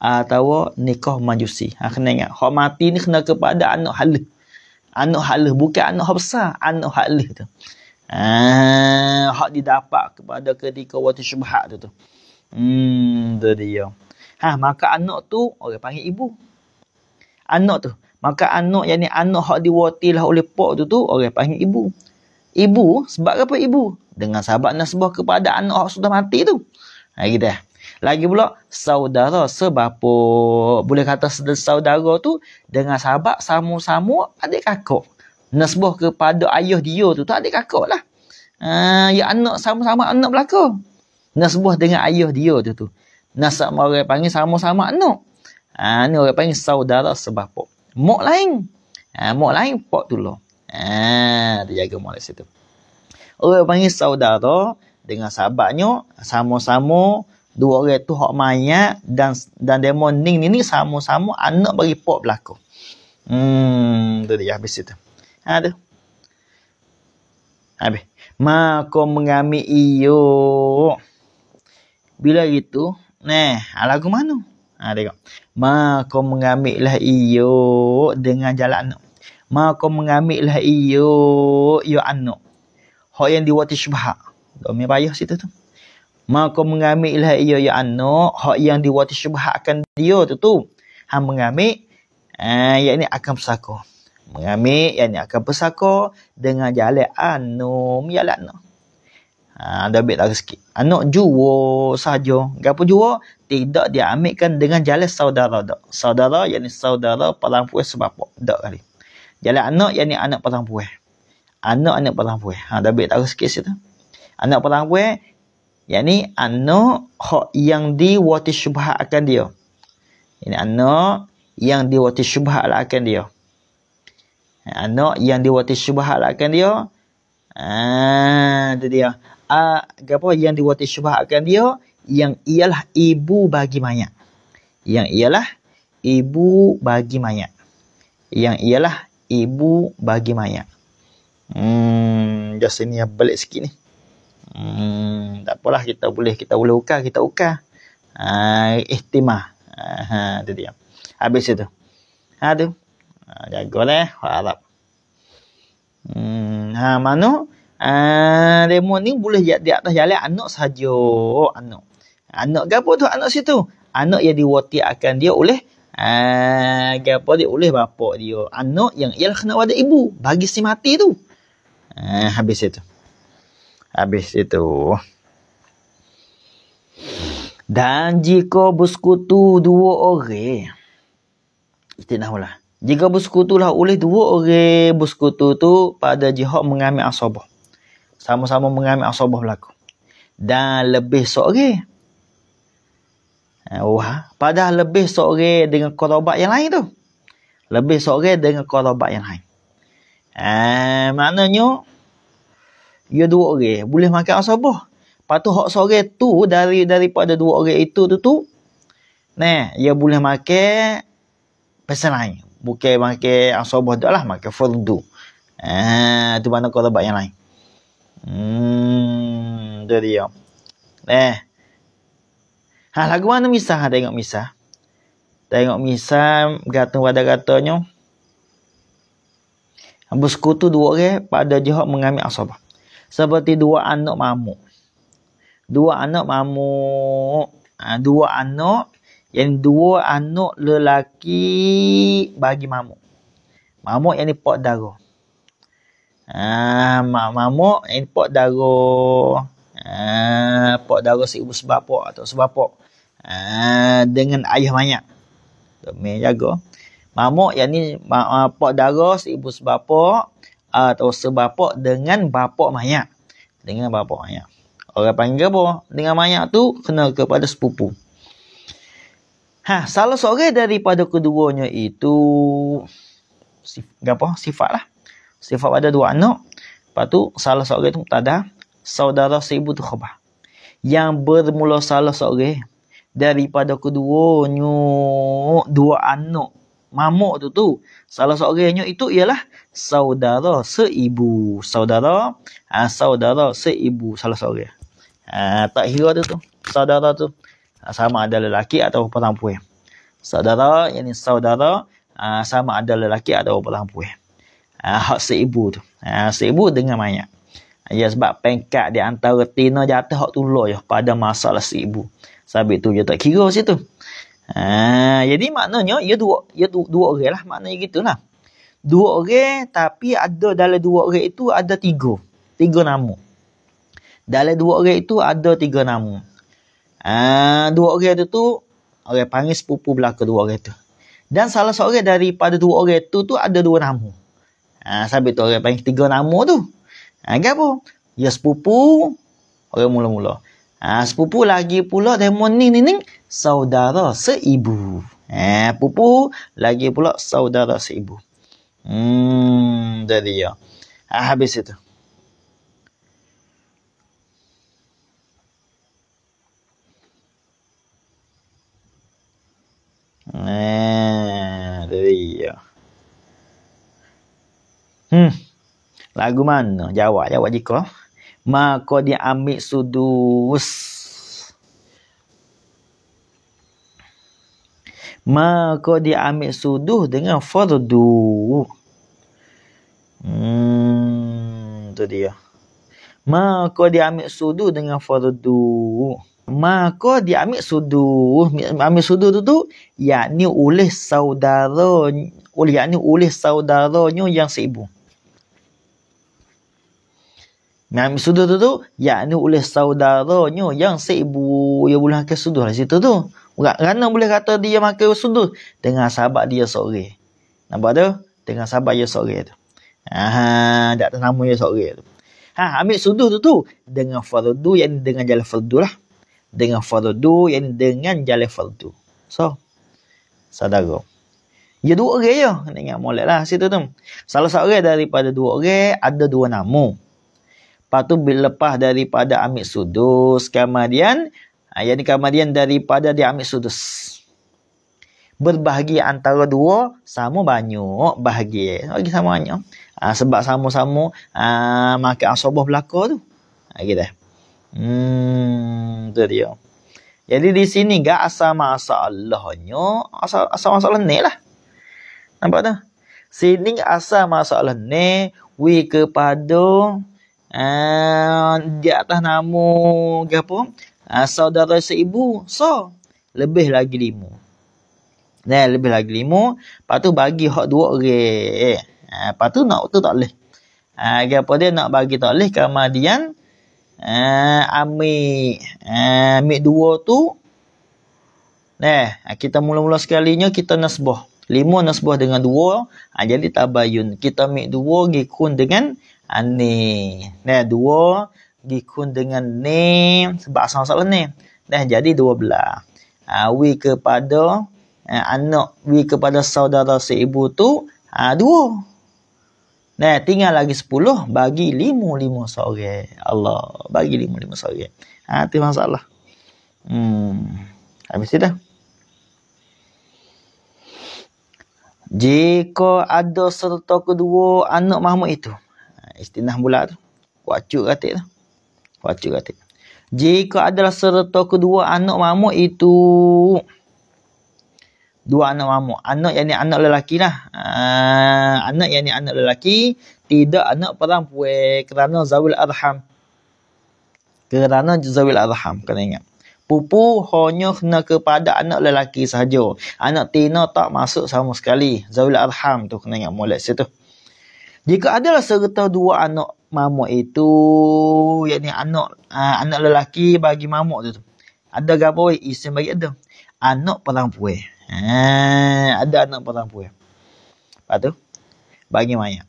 Atau nikah majusi. Ha, kena ingat, hak mati ni kena kepada anak halus. Anak halus, bukan anak hak besar, anak halus tu. Ha, hak didapat kepada ketika waktu syubhat tu tu. Hmm, tu dia. Ha, maka anak tu orang panggil ibu. Anak tu. Maka anak yang ni anak hak diwatilah oleh pak tu tu orang panggil ibu. Ibu sebab apa ibu? Dengan sahabat nasbah kepada anak hak sudah mati tu. Ha gitu Lagi pula saudara sebapa boleh kata saudara tu dengan sahabat sama-sama adik kakak. Nasbah kepada ayah dia tu tu adik kakak lah. Ha, ya anak sama-sama anak belaka. Nasbah dengan ayah dia tu tu. Nasab orang panggil sama-sama anak. Ha, ni orang panggil saudara sebapak mok lain. Ha, mok lain pok tu lah. Ha, dia jaga mok situ. Orang panggil saudara dengan sahabatnya sama-sama dua orang tu hak mayat dan dan demo ning ni sama-sama anak bagi pok belako. Hmm, tu dia habis situ. Ha tu. Habis. Maka mengami iyo. Bila itu, nah, lagu mana? Ha tengok. Ma kau mengambillah iyo dengan jalan anu. Ma kau mengambillah iyo yo ya anu. Hak yang diwati syubha. Kami payah situ tu. Ma kau mengambillah iyo yo ya anu, ho yang diwati syubha akan dia tu tu. Ha mengambil ah, ha, eh ini akan bersako. Mengambil ini akan bersako dengan jalan anu, jalan anu anda ha, ambil tak sikit. Anak jua sahaja. Gapa jua? Tidak dia ambilkan dengan jalan saudara dak. Saudara yang ni saudara palang puas sebab Dak kali. Jalan anak yang ni anak palang puas. Anak-anak palang puas. Ha, dah ambil tak sikit situ. Anak palang puas. Yang ni anak yang diwati syubah akan dia. Ini anak yang diwati syubah akan dia. Anak yang diwati syubah akan dia. Ah, ha, tu dia. Ah, apa yang diwati syubahkan dia yang ialah ibu bagi mayat. Yang ialah ibu bagi mayat. Yang ialah ibu bagi mayat. Hmm, just ini balik sikit ni. Hmm, tak apalah kita boleh kita boleh ukar, kita ukar. Ha, ihtimah. Ha, tu dia. Habis itu. Ha, tu. Ha, jagalah. Eh. Harap. Hmm, ha, mana? Ah, demo ni boleh di, di atas jalan anak sahaja. Anak. Anak ke apa tu anak situ? Anak yang diwati akan dia oleh ah, ke apa dia oleh bapak dia. Anak yang ia kena wada ibu. Bagi si mati tu. Ah, habis itu. Habis itu. Dan jika bersekutu dua orang. Itu nahulah. Jika bersekutulah oleh dua orang bersekutu tu pada jihad mengambil asabah sama-sama mengambil asabah berlaku. Dan lebih seorang. Eh, wah, padahal lebih seorang dengan korobat yang lain tu. Lebih seorang dengan korobat yang lain. Eh, maknanya, ia ya dua orang boleh makan asabah. Lepas tu, hak seorang tu dari daripada dua orang itu tu tu, Nah, ia ya boleh makan pesan lain. Bukan makan asabah tu lah, makan fardu. Ah, eh, tu mana korobat yang lain. Hmm, tu dia. Eh. Ha, lagu mana Misa? Ha, tengok Misa. Tengok Misa, gatung pada katanya. Ambil kutu dua orang pada jahat mengambil asabah. Seperti dua anak mamuk. Dua anak mamuk. Ha, dua anak yang dua anak lelaki bagi mamuk. Mamuk yang ni pot darah. Ah mak mamuk import eh, daro. Ah pok daro seibu sebapok atau sebab sebapok. Ah dengan ayah banyak. Tok me jaga. Mamuk yang ni mak pok daro seibu sebapok atau sebab sebapok dengan bapak banyak. Dengan bapak banyak. Orang panggil apa? Dengan banyak tu kena kepada sepupu. Ha, salah seorang daripada keduanya itu si, apa? sifat lah sifat ada dua anak. Lepas tu salah seorang tu tak ada saudara seibu tu khabar. Yang bermula salah seorang daripada kedua nyu dua anak mamuk tu tu salah seorangnya itu ialah saudara seibu saudara ha, saudara seibu salah seorang ah ha, tak kira tu tu saudara tu ha, sama ada lelaki atau perempuan saudara yang saudara ha, sama ada lelaki atau perempuan Ah, hak seibu tu. Ah uh, seibu dengan banyak. Ah, ya sebab pengkat di antara tina jatuh hak tulah ya pada masa masalah seibu. Sabit tu dia tak kira situ. Ah uh, jadi maknanya ia ya dua ia ya dua, dua orang lah maknanya gitulah. Dua orang tapi ada dalam dua orang itu ada tiga. Tiga nama. Dalam dua orang itu ada tiga nama. Ah uh, dua orang itu tu orang panggil sepupu belaka dua orang itu. Dan salah seorang daripada dua orang itu tu ada dua nama. Ha, sampai tu orang panggil tiga nama tu. Ha, kan apa? Ya sepupu. Orang mula-mula. Ha, sepupu lagi pula demon ni ni ni. Saudara seibu. Ha, pupu lagi pula saudara seibu. Hmm, jadi ya. Ha, habis itu. Nah, ha, dia. Hmm. Lagu mana? Jawab, jawab jika. Maka dia ambil sudus. Maka dia ambil sudus dengan fardu. Hmm, tu dia. Maka dia ambil sudus dengan fardu. Maka dia ambil sudus. Ambil sudus tu tu. Yakni oleh saudara. Oleh yakni oleh saudaranya yang seibu. Si Mengambil sudut tu tu, yakni oleh saudaranya yang seibu yang boleh makan sudut lah situ tu. Kerana boleh kata dia makan sudut dengan sahabat dia sore. Nampak tu? Dengan sahabat dia sore tu. Ha, tak tahu dia sore tu. Ha, ambil sudut tu tu dengan fardu yang dengan jalan fardu lah. Dengan fardu yang dengan jalan fardu. So, saudara. Ya dua orang je. Ya, nak ingat molek lah situ tu. Salah seorang daripada dua orang ada dua nama. Lepas tu lepas daripada ambil sudus kemudian ha, yang kemudian daripada dia ambil sudus. Berbahagi antara dua sama banyak bahagi. lagi sama banyak. Ha, sebab sama-sama ha, makan asobah belaka tu. Ha, gitu. Hmm, tu dia. Jadi di sini gak asal masalahnya, asal asal masalah ni lah. Nampak tak? Sini asal masalah ni we kepada Ah, di atas nama apa uh, saudara seibu so lebih lagi lima dan nah, lebih lagi lima lepas tu bagi hak dua orang eh ah, uh, lepas tu nak tu tak boleh uh, apa dia nak bagi tak boleh kemudian uh, ambil uh, ambil dua tu Nah, kita mula-mula sekalinya kita nasbah. Lima nasbah dengan dua, jadi tabayun. Kita ambil dua gikun dengan ani nah dua dikun dengan ni sebab asal-asal ni dah jadi dua belah ha, wi kepada eh, anak wi kepada saudara seibu tu ha, dua nah tinggal lagi sepuluh bagi lima lima sore Allah bagi lima lima sore ha, tu masalah hmm. habis itu dah? jika ada serta kedua anak mahmud itu istinah bulat tu. Wacu katik tu. Wacu katik. Jika adalah serta kedua anak mamuk itu. Dua anak mamuk. Anak yang ni anak lelaki lah. Uh, anak yang ni anak lelaki. Tidak anak perempuan kerana Zawil Arham. Kerana Zawil Arham. Kena ingat. Pupu hanya kena kepada anak lelaki sahaja. Anak Tina tak masuk sama sekali. Zawil Arham tu kena ingat mulut situ. tu. Jika adalah serta dua anak mamuk itu, yakni anak uh, anak lelaki bagi mamuk itu, Ada gapo oi isim bagi ada. Anak perempuan. Ha, ada anak perempuan. Lepas tu bagi mayat.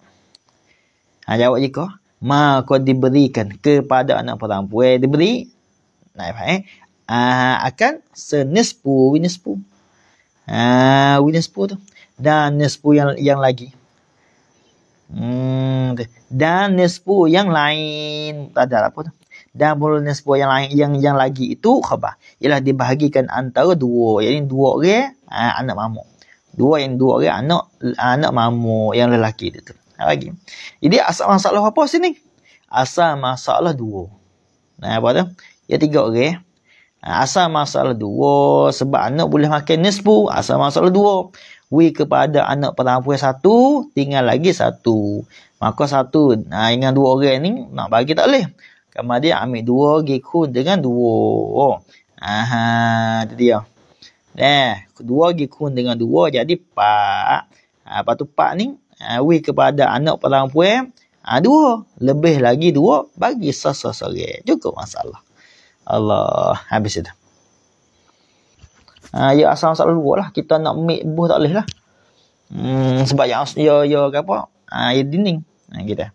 Ha, jawab jika maka diberikan kepada anak perempuan diberi naik apa eh? Uh, akan senespu, winespu, Ha, uh, tu dan nispu yang yang lagi. Hmm, dan nisfu yang lain ada apa tu dan mula nisfu yang lain yang yang lagi itu khabar ialah dibahagikan antara dua yakni dua orang ah, anak mamuk dua yang dua orang anak anak mamuk yang lelaki itu tu lagi ha, jadi asal masalah apa sini asal masalah dua nah ha, apa tu ya tiga orang asal masalah dua sebab anak boleh makan nisfu asal masalah dua we kepada anak perempuan satu, tinggal lagi satu. Maka satu, nah dengan dua orang ni nak bagi tak boleh. Kemudian ambil dua gekun dengan dua. Oh. Aha, itu dia. Eh, dua gekun dengan dua jadi pak. Ha, ah, apa tu pak ni? Ha, ah, we kepada anak perempuan ha, ah, dua, lebih lagi dua bagi sah-sah Cukup masalah. Allah, habis itu. Ha, ya asal asal luar lah. Kita nak make buh tak boleh lah. Hmm, sebab yang ya, ya, ya apa? Ha, ya dinding. Ha, kita.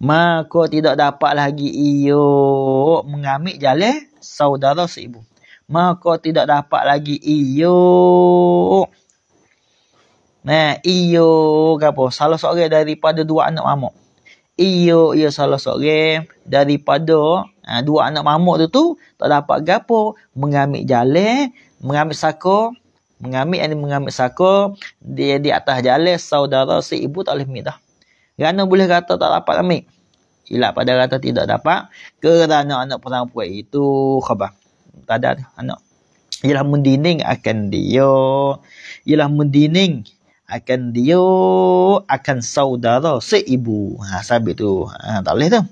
Maka tidak dapat lagi ia mengambil jalan saudara seibu. Maka tidak dapat lagi ia. Nah, ia apa? Salah seorang daripada dua anak mamuk. Ia ya, ia salah seorang daripada ha, dua anak mamuk tu tu tak dapat gapo mengambil jalan mengambil sako mengambil ini mengambil sako di di atas jalan saudara si ibu tak boleh ambil dah kerana boleh kata tak dapat ambil ilah pada kata tidak dapat kerana anak perempuan itu khabar tak ada anak ialah mendining akan dia ialah mendining akan dia akan saudara si ibu ha sabit tu ha, tak boleh tu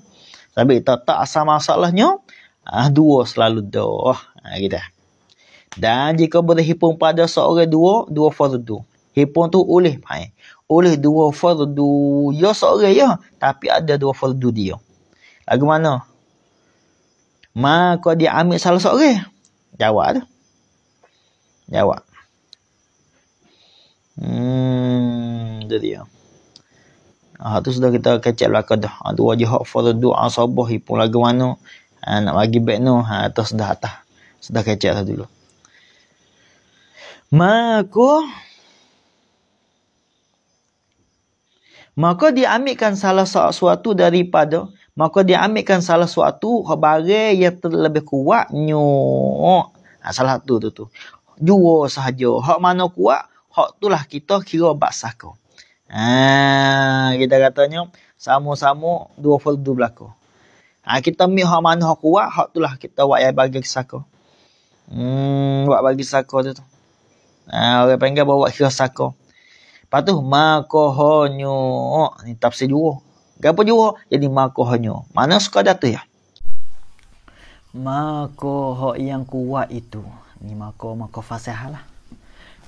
sabit tak tak asal masalahnya ah ha, dua selalu doh ha, kita dan jika boleh hipung pada seorang dua, dua fardu. Hipung tu oleh main. Oleh dua fardu. Ya seorang ya. Tapi ada dua fardu dia. Lagu mana? Maka dia ambil salah seorang. Jawab tu. Jawab. Hmm, itu dia. Ah, tu sudah kita kecek belakang dah. Ah, tu wajib hak fardu asabah hipung lagu mana. Ah, nak bagi back no. Ah, tu sudah atas. Sudah kecek dah dulu. Maka Maka diambilkan salah sesuatu daripada Maka diambilkan salah sesuatu Barang yang terlebih kuat Nyok ha, Salah satu tu tu Jua sahaja Hak mana kuat Hak tu lah kita kira basah kau ha, Kita katanya Sama-sama dua fardu berlaku ha, ah, Kita ambil hak mana hak kuat Hak tu lah kita buat yang bagi kisah kau hmm, Buat bagi kisah tu tu Ha, orang panggil bawa kira saka. Lepas tu, makohonyo. Oh, ni tafsir juruh. Gapa juruh? Jadi makohonyo. Mana suka datuh ya? Makoh yang kuat itu. Ni makoh, makoh fasih lah.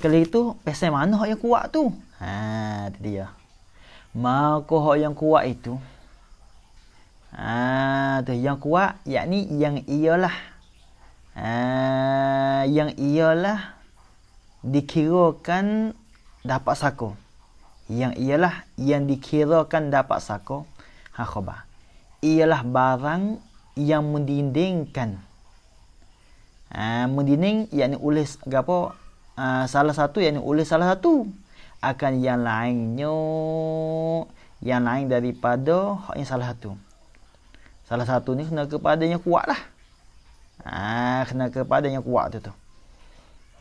Kali itu, pesan mana yang kuat tu? Ha, itu dia. Makoh yang kuat itu. Ha, tu yang kuat, yakni yang ialah. Ha, yang ialah. Ha, dikirakan dapat sako yang ialah yang dikirakan dapat sako hakoba ialah barang yang mendindingkan uh, mendinding yakni oleh apa ha, uh, salah satu yakni oleh salah satu akan yang lainnya yang lain daripada hak yang salah satu salah satu ni kena kepadanya kuatlah ah uh, kena kepadanya kuat tu tu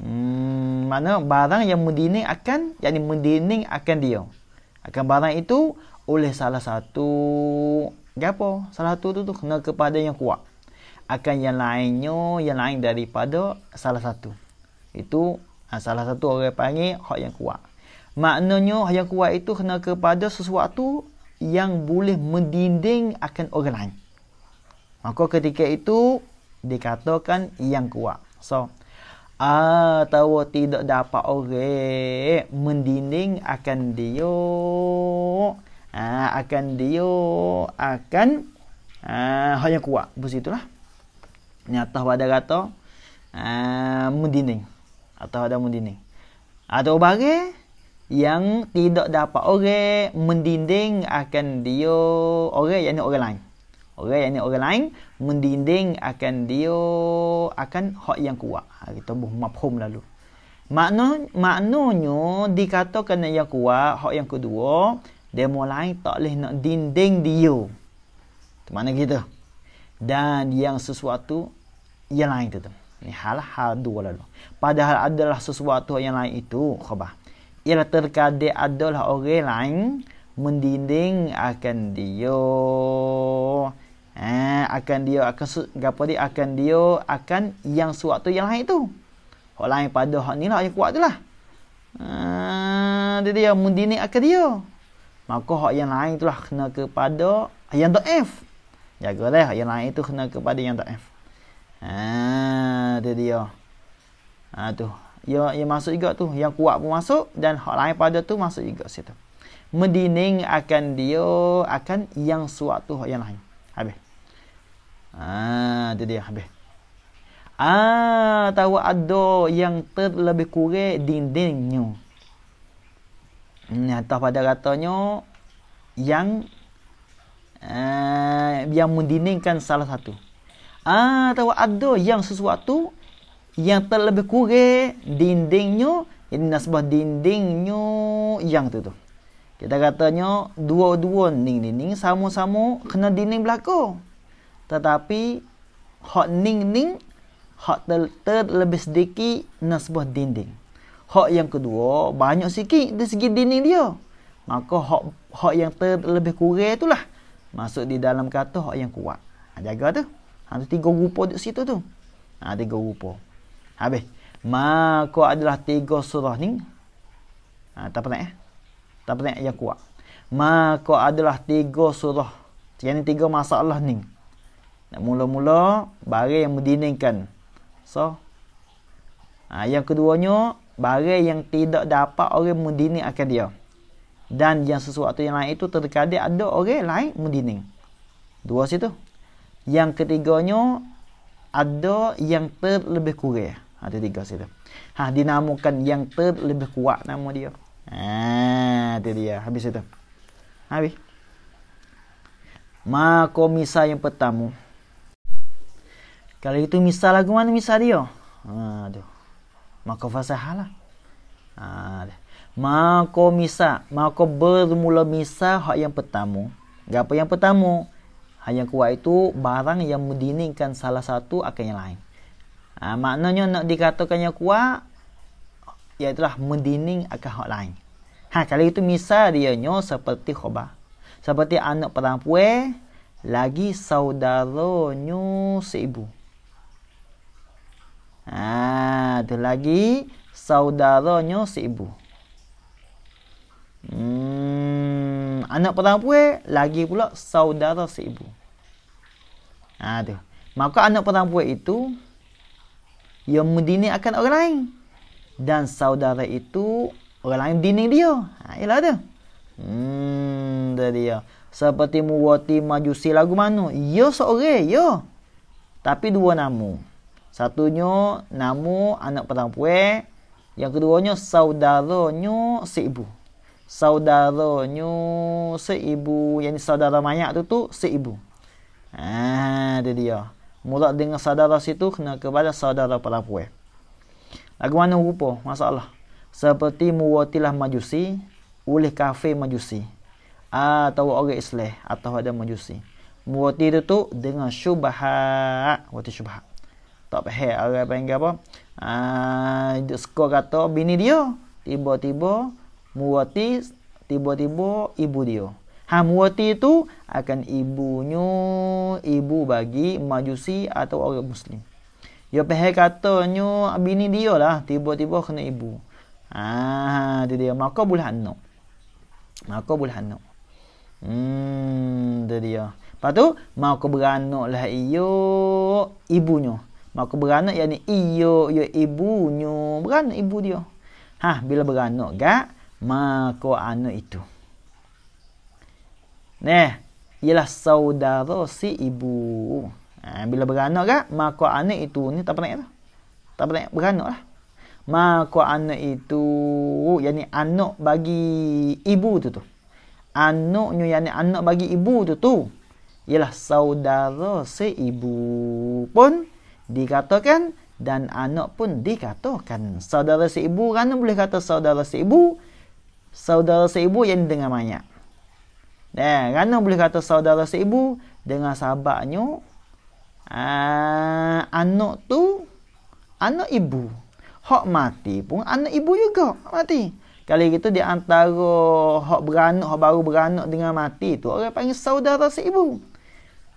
hmm mana barang yang mendinding akan yakni mendinding akan dia akan barang itu oleh salah satu apa salah satu tu, tu kena kepada yang kuat akan yang lainnya yang lain daripada salah satu itu ha, salah satu orang panggil hak yang kuat maknanya hak yang kuat itu kena kepada sesuatu yang boleh mendinding akan orang lain maka ketika itu dikatakan yang kuat so atau ah, tidak dapat orang mendinding akan dia ah, ha, akan dia akan ha, ah, hanya kuat begitulah nyata pada kata ha, mendinding atau ada mendinding atau bagi yang tidak dapat orang mendinding akan dia orang yang ni orang lain orang yang ni orang lain mendinding akan dia akan hak yang kuat. Ha, kita buh mafhum lalu. Makna maknanya dikatakan yang kuat, hak yang kedua, dia mulai tak boleh nak dinding dia. Itu mana kita? Dan yang sesuatu yang lain itu. Ini hal-hal dua lalu. Padahal adalah sesuatu yang lain itu, khabar. Ialah terkade adalah orang lain mendinding akan dia. Eh, akan dia akan apa dia akan dia akan yang suatu yang lain tu. Hak lain pada hak ni lah yang kuat tu lah. Ha, dia yang mundini akan dia. Maka hak yang lain tu lah kena kepada yang tak F. Jaga lah yang lain itu kena kepada yang do'if. Ha, dia dia. Ha, tu. Ya, ya masuk juga tu. Yang kuat pun masuk dan hak lain pada tu masuk juga situ. Mendining akan dia akan yang suatu yang lain. Habis. Ah, jadi habis. Ah, tahu ada yang terlebih kurek dindingnya. Ini atas pada katanya yang ah, yang mendindingkan salah satu. Ah, tahu ada yang sesuatu yang terlebih kurek dindingnya. Ini nasbah dindingnya yang tu tu. Kita katanya dua-dua dinding-dinding sama-sama kena dinding belakang tetapi hak ning ning hak ter, ter lebih sedikit nasbah dinding Hak yang kedua banyak sikit di segi dinding dia maka hak hak yang ter lebih kurang itulah masuk di dalam kata hak yang kuat ha, jaga tu ha tu tiga rupa di situ tu ha tiga rupa habis maka adalah tiga surah ni ha tak pernah eh tak pernah yang kuat maka adalah tiga surah yang tiga masalah ni nak mula-mula barang yang mendiningkan. So. Ha, yang keduanya barang yang tidak dapat orang mendining akan dia. Dan yang sesuatu yang lain itu terkadang ada orang lain mendining. Dua situ. Yang ketiganya ada yang terlebih kurang. Ha, ada tiga situ. Ha, dinamakan yang terlebih kuat nama dia. Ah, ha, itu dia. Habis itu. Habis. Maka misal yang pertama. Kalau itu misal lagu mana misal dia? Ha, aduh. Maka fasahal lah. Ha, aduh. Maka misa, maka bermula misa hak yang pertama. Gapa yang pertama? Hak yang kuat itu barang yang mendiningkan salah satu akan yang lain. Ha, maknanya nak dikatakan yang kuat iaitu mendining akan hak lain. Ha kalau itu misa dia nyo seperti khoba. Seperti anak perempuan lagi saudaranya seibu. Si Ha, tu lagi saudaranya seibu. Hmm, anak perempuan lagi pula saudara seibu. Ha, tu. Maka anak perempuan itu yang mendini akan orang lain. Dan saudara itu orang lain dini dia. Ha, ialah tu. Hmm, tu dia. Seperti muwati majusi lagu mana? Yo seorang, yo. Ya. Tapi dua nama. Satunya namu anak perempuan. Yang kedua keduanya saudaranya seibu. Saudaranya seibu. Yang saudara mayat tu tu seibu. Ah, dia dia. Mulak dengan saudara situ kena kepada saudara perempuan. Lagu mana rupa masalah. Seperti muwatilah majusi. Oleh kafe majusi. Atau orang Islam. Atau ada majusi. Muwati itu tu dengan syubahat. Wati syubahat tak payah orang panggil apa ah uh, skor kata bini dia tiba-tiba muati tiba-tiba ibu dia ha muati tu akan ibunya ibu bagi majusi atau orang muslim Ya pehe katanya bini dia lah tiba-tiba kena ibu. Ah, tu dia maka bulan hanno. Maka bulan hanno. Hmm, tu dia. Lepas tu maka beranak lah iyo ibunya. Maka beranak yang ni iyo yo ya ibu nyu beranak ibu dia. Ha bila beranak gak maka anak itu. Neh ialah saudara si ibu. Ha, bila beranak gak maka anak itu ni tak pernah tu. Lah. Tak pernah beranak lah. Maka anak itu yang ni anak bagi ibu tu tu. Anak nyu yang ni anak bagi ibu tu tu. Ialah saudara si ibu pun dikatakan dan anak pun dikatakan. Saudara seibu kan boleh kata saudara seibu? Saudara seibu yang dengan banyak. nah eh, kan boleh kata saudara seibu dengan sahabatnya uh, anak tu anak ibu. Hak mati pun anak ibu juga mati. Kali itu di antara hak beranak, hak baru beranak dengan mati tu orang panggil saudara seibu.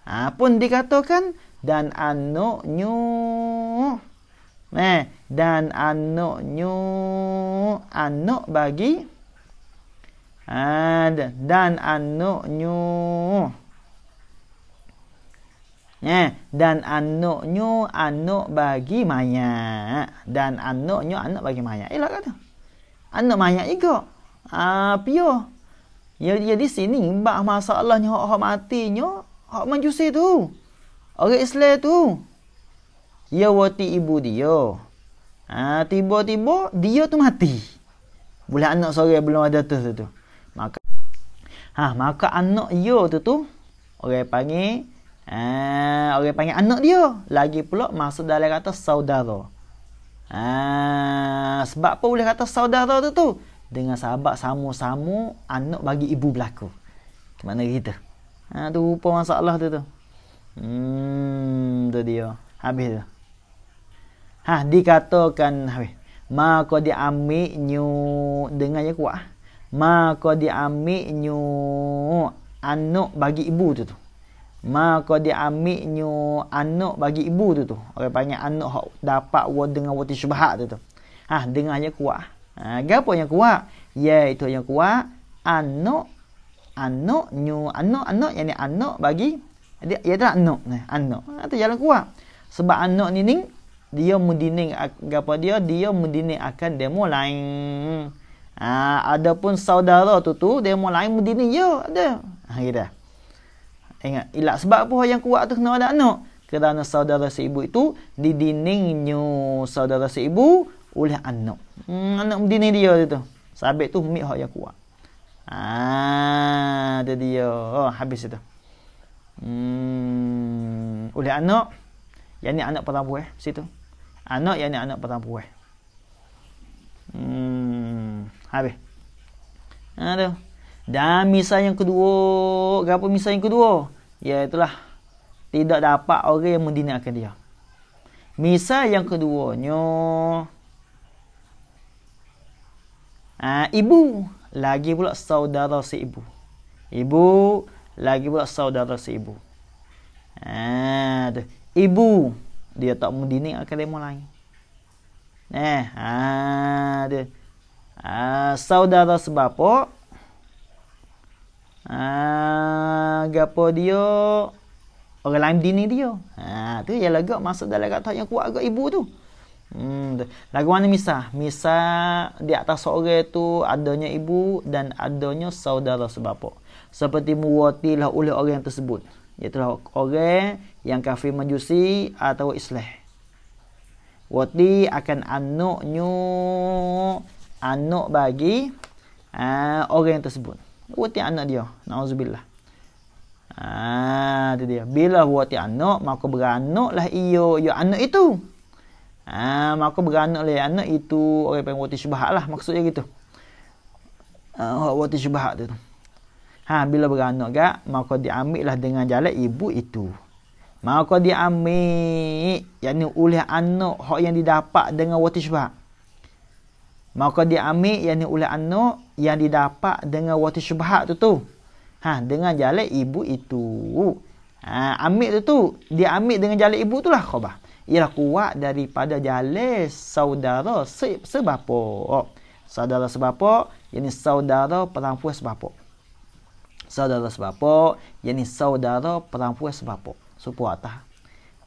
Ha, pun dikatakan dan nyu, eh dan nyu, anak bagi ad dan nyu, eh dan nyu, anak bagi maya dan nyu, anak bagi maya elok kata anak maya juga apio ah, ya, ya di sini bab masalahnya hak mati nya hak manusia tu Orang Islam tu dia wati ibu dia. Ha, tiba-tiba dia tu mati. Bulan anak sore belum ada tu tu. Maka ha, maka anak dia tu tu orang panggil ha, orang panggil anak dia. Lagi pula masuk dalam kata saudara. Ha, sebab apa boleh kata saudara tu tu? Dengan sahabat sama-sama anak bagi ibu belaku, Mana kita? Ha, tu rupa masalah tu tu. Hmm, tu dia. Habis tu. Ha, dikatakan habis. Ma ko diami nyu dengan yang kuat. Ah. Ma ko diami nyu anak bagi ibu tu tu. Ma ko diami nyu anak bagi ibu tu tu. Orang panggil anak hok dapat wa dengan wati syubhat tu tu. Ha, dengan yang kuat. Ah. Ha, gapo yang kuat? Ya, itu yang kuat. Anak anak nyu anak anak yakni anak bagi dia ia adalah anuk ni, anuk. Ah, itu ah, jalan kuat. Sebab anuk ah, ni ning dia mendinding apa dia dia mendinding akan demo lain. Ha, pun saudara tu tu demo lain mendinding ya ada. Ha gitu. Ingat ilah sebab apa yang kuat tu kena ada anuk. Kerana saudara seibu itu didindingnya saudara seibu oleh anuk. Hmm, anuk mendinding dia tu. Sabit tu mik hak yang kuat. Ah, ha, dia dia. Oh, habis itu hmm, oleh anak yang ni anak perempuan eh, situ anak yang ni anak perempuan eh. hmm, habis ada ha, dan misal yang kedua apa misal yang kedua ya itulah tidak dapat orang yang mendinakan dia misal yang keduanya Ah, ibu lagi pula saudara si ibu. Ibu lagi pula saudara seibu. Ah, ibu dia tak mendidik akan demo lain. Eh, ah, tu Ah, saudara sebapa ah, gapo dia orang lain dini dia. Ah, tu yang lagak masuk dalam kata yang kuat agak ibu tu. Hmm, lagu mana misa? Misa di atas seorang tu adanya ibu dan adanya saudara sebapak seperti muwatilah oleh orang yang tersebut iaitu orang yang kafir majusi atau islah wati akan anuk nyu anuk bagi uh, orang yang tersebut wati anak dia naudzubillah ah tu dia bila wati anak maka beranuklah ia ia anak itu Ah, uh, maka beranaklah anak itu orang yang wati syubhat lah maksudnya gitu. Ah, uh, wati syubhat tu. Ha, bila beranak gak, maka lah dengan jalan ibu itu. Maka diambil, yakni oleh anak hak yang didapat dengan wati syubhat. Maka diambil, yakni oleh anak yang didapat dengan wati syubhat tu tu. Ha, dengan jalan ibu itu. Ha, ambil tu tu, diambil dengan jalan ibu tu lah khabar. Ialah kuat daripada jalan saudara se sebapak. Saudara sebapak, yakni saudara perempuan sebapak saudara sebapa yang ni saudara perempuan sebapa supo atah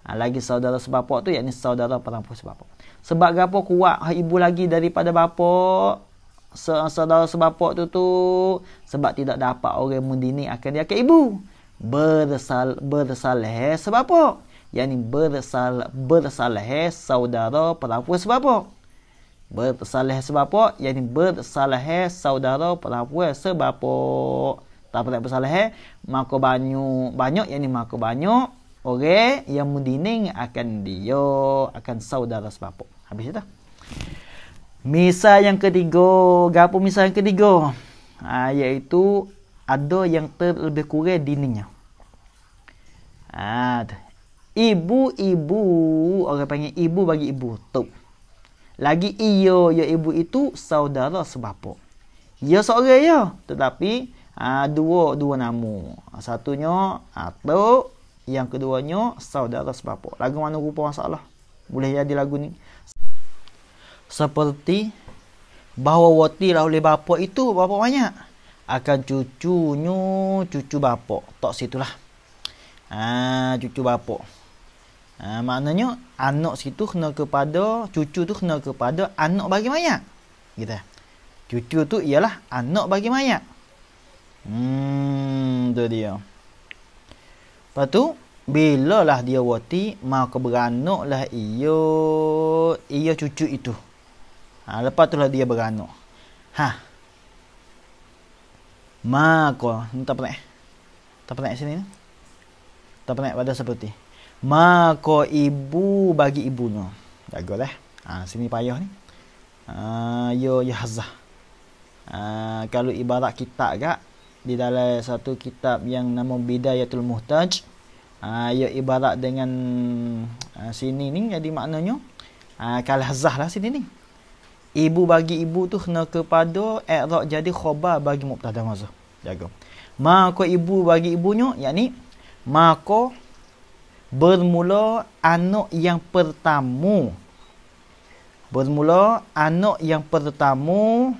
ha, lagi saudara sebapa tu yang ni saudara perempuan sebapa sebab gapo kuat ibu lagi daripada bapa saudara sebapa tu tu sebab tidak dapat orang mendini akan dia ke ibu bersal bersalah sebab apa yang ni bersal bersalah saudara perempuan sebab bersalah sebab apa yang ini bersalah saudara perempuan sebab apa tak apa tak apa salah eh maka banyak banyak yang ni maka banyak orang yang mendining akan dia akan saudara sepapa habis itu Misa yang ketiga gapo misa yang ketiga ha, iaitu ada yang terlebih kurang dininya ha, ibu-ibu orang panggil ibu bagi ibu tu, lagi iyo ya ibu itu saudara sepapa ya ia seorang ya tetapi uh, dua dua nama. Ah, satunya atuk, yang keduanya saudara sepapa. Lagu mana rupa masalah? Boleh jadi lagu ni. Seperti bahawa wati lah oleh bapa itu bapa banyak. Akan cucunya cucu bapa. Tak situlah. Ah ha, cucu bapa. Ha, ah, maknanya anak situ kena kepada cucu tu kena kepada anak bagi mayat. Gitu. Cucu tu ialah anak bagi mayat. Hmm, tu dia. Lepas tu, bila lah dia wati, maka beranuk lah iyo, iyo cucu itu. Ha, lepas tu lah dia beranuk. Ha. Maka, ni tak pernah. Tak pernah sini ni. Tak pernah pada seperti. Maka ibu bagi ibu no. Jaga lah. Ha, sini payah ni. Ha, yo, yo hazah. Ha, kalau ibarat kita agak, di dalam satu kitab yang nama Bidayatul Muhtaj uh, ia ibarat dengan uh, sini ni jadi maknanya uh, ah, kalhazah lah sini ni ibu bagi ibu tu kena kepada ikhraq jadi khobar bagi mubtada mazah jaga maka ibu bagi ibunya yakni maka bermula anak yang pertama bermula anak yang pertama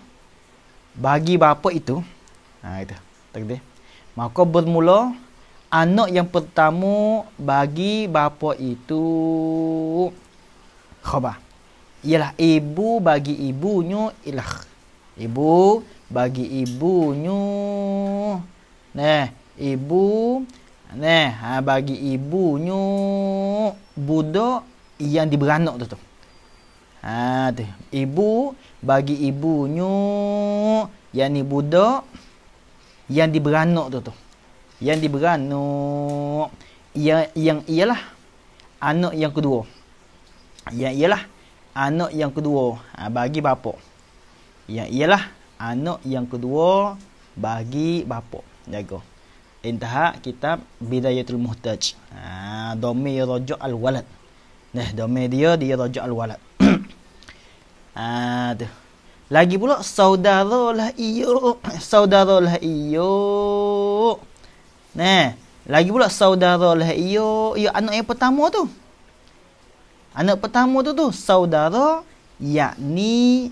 bagi bapa itu ha itu takdir. Maka bermula anak yang pertama bagi bapa itu khabar. Ialah ibu bagi ibunya ilah. Ibu bagi ibunya. neh ibu neh ha, bagi ibunya budak yang diberanak tu tu. Ha, tu. Ibu bagi ibunya yang ni budak yang diberanak tu tu. Yang diberanak yang yang ialah anak yang kedua. Yang ialah anak yang kedua ha, bagi bapa. Yang ialah anak yang kedua bagi bapa. Jaga. Intaha kitab Bidayatul Muhtaj. Ha, domi rojok al-walad. Nah, domi dia, dia rojok al-walad. ha, tu. Lagi pula saudaralah lah iyo. Saudara lah iyo. Nah, lagi pula saudaralah lah iyo. Iyo ya, anak yang pertama tu. Anak pertama tu tu saudara yakni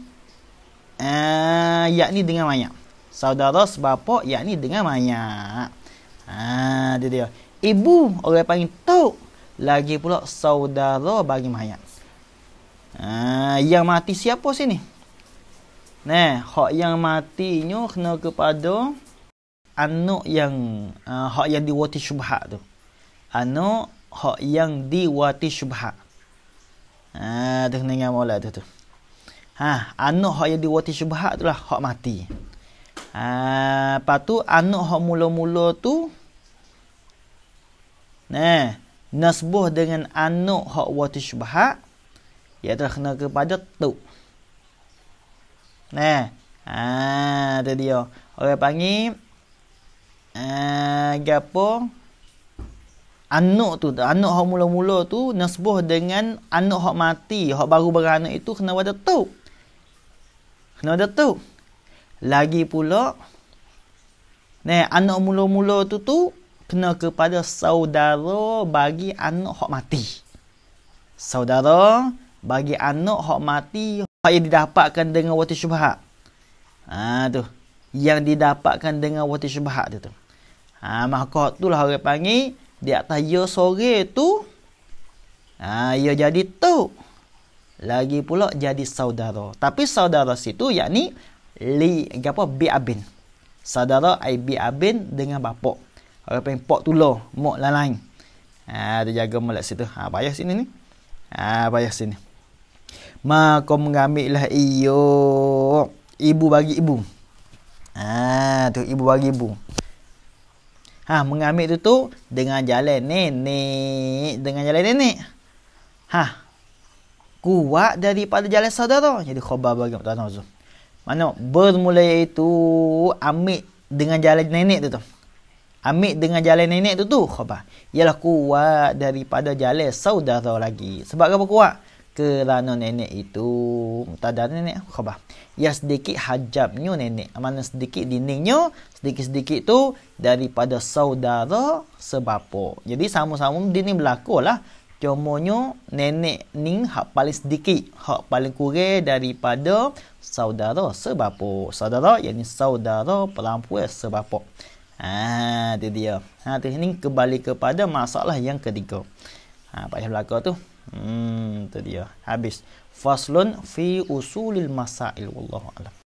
eh uh, yakni dengan banyak. Saudara sebapak yakni dengan banyak. Ha, uh, dia dia. Ibu orang panggil tok. Lagi pula saudara bagi mayat. Ah yang mati siapa sini? Si Nah, hak yang mati matinya kena kepada anak yang uh, hak yang diwati syubhat tu. Anak hak yang diwati syubhat. Ah, tu kena ingat mula tu tu. Ha, anak hak yang diwati syubhat tu lah hak mati. Ah, lepas tu anak hak mula-mula tu Nah, nasbuh dengan anak hak wati syubhat ialah kena kepada tu. Nah. Ha, tu dia. Orang panggil uh, apa? Anak tu, anak hok mula-mula tu nasbuh dengan anak hok mati, hok baru beranak itu kena ada tu. Kena ada tu. Lagi pula Nah, anak mula-mula tu tu kena kepada saudara bagi anak hok mati. Saudara bagi anak hok mati apa yang didapatkan dengan wati syubhat. Ha tu. Yang didapatkan dengan wati syubhat tu tu. Ha maka itulah orang panggil di atas ya sore tu ha ya jadi tu. Lagi pula jadi saudara. Tapi saudara situ yakni li apa bi abin. Saudara ai bi abin dengan bapak. Orang panggil pok tulah, mok lain. Ha dia jaga molek situ. Ha bayar sini ni. Ha bayar sini. Ma kau mengambil lah iyo. Ibu bagi ibu. Ha tu ibu bagi ibu. Ha mengambil tu tu dengan jalan nenek dengan jalan nenek. Ha kuat daripada jalan saudara. Jadi khabar bagi tuan tu. Mana bermula itu ambil dengan jalan nenek tu tu. Ambil dengan jalan nenek tu tu khabar. Ialah kuat daripada jalan saudara lagi. Sebab apa kuat? kerana lah, nenek itu tak ada nenek khabar ya sedikit hajabnya nenek mana sedikit dindingnya sedikit-sedikit tu daripada saudara sebapa jadi sama-sama dinding berlaku lah cumanya nenek ni hak paling sedikit hak paling kurang daripada saudara sebapa saudara yang saudara perempuan sebapa Ah, itu dia. Ha, tu ini kembali kepada masalah yang ketiga. Ha, pasal berlaku tu. Hmm, itu dia. Habis. Faslun fi usulil masail wallahu alam.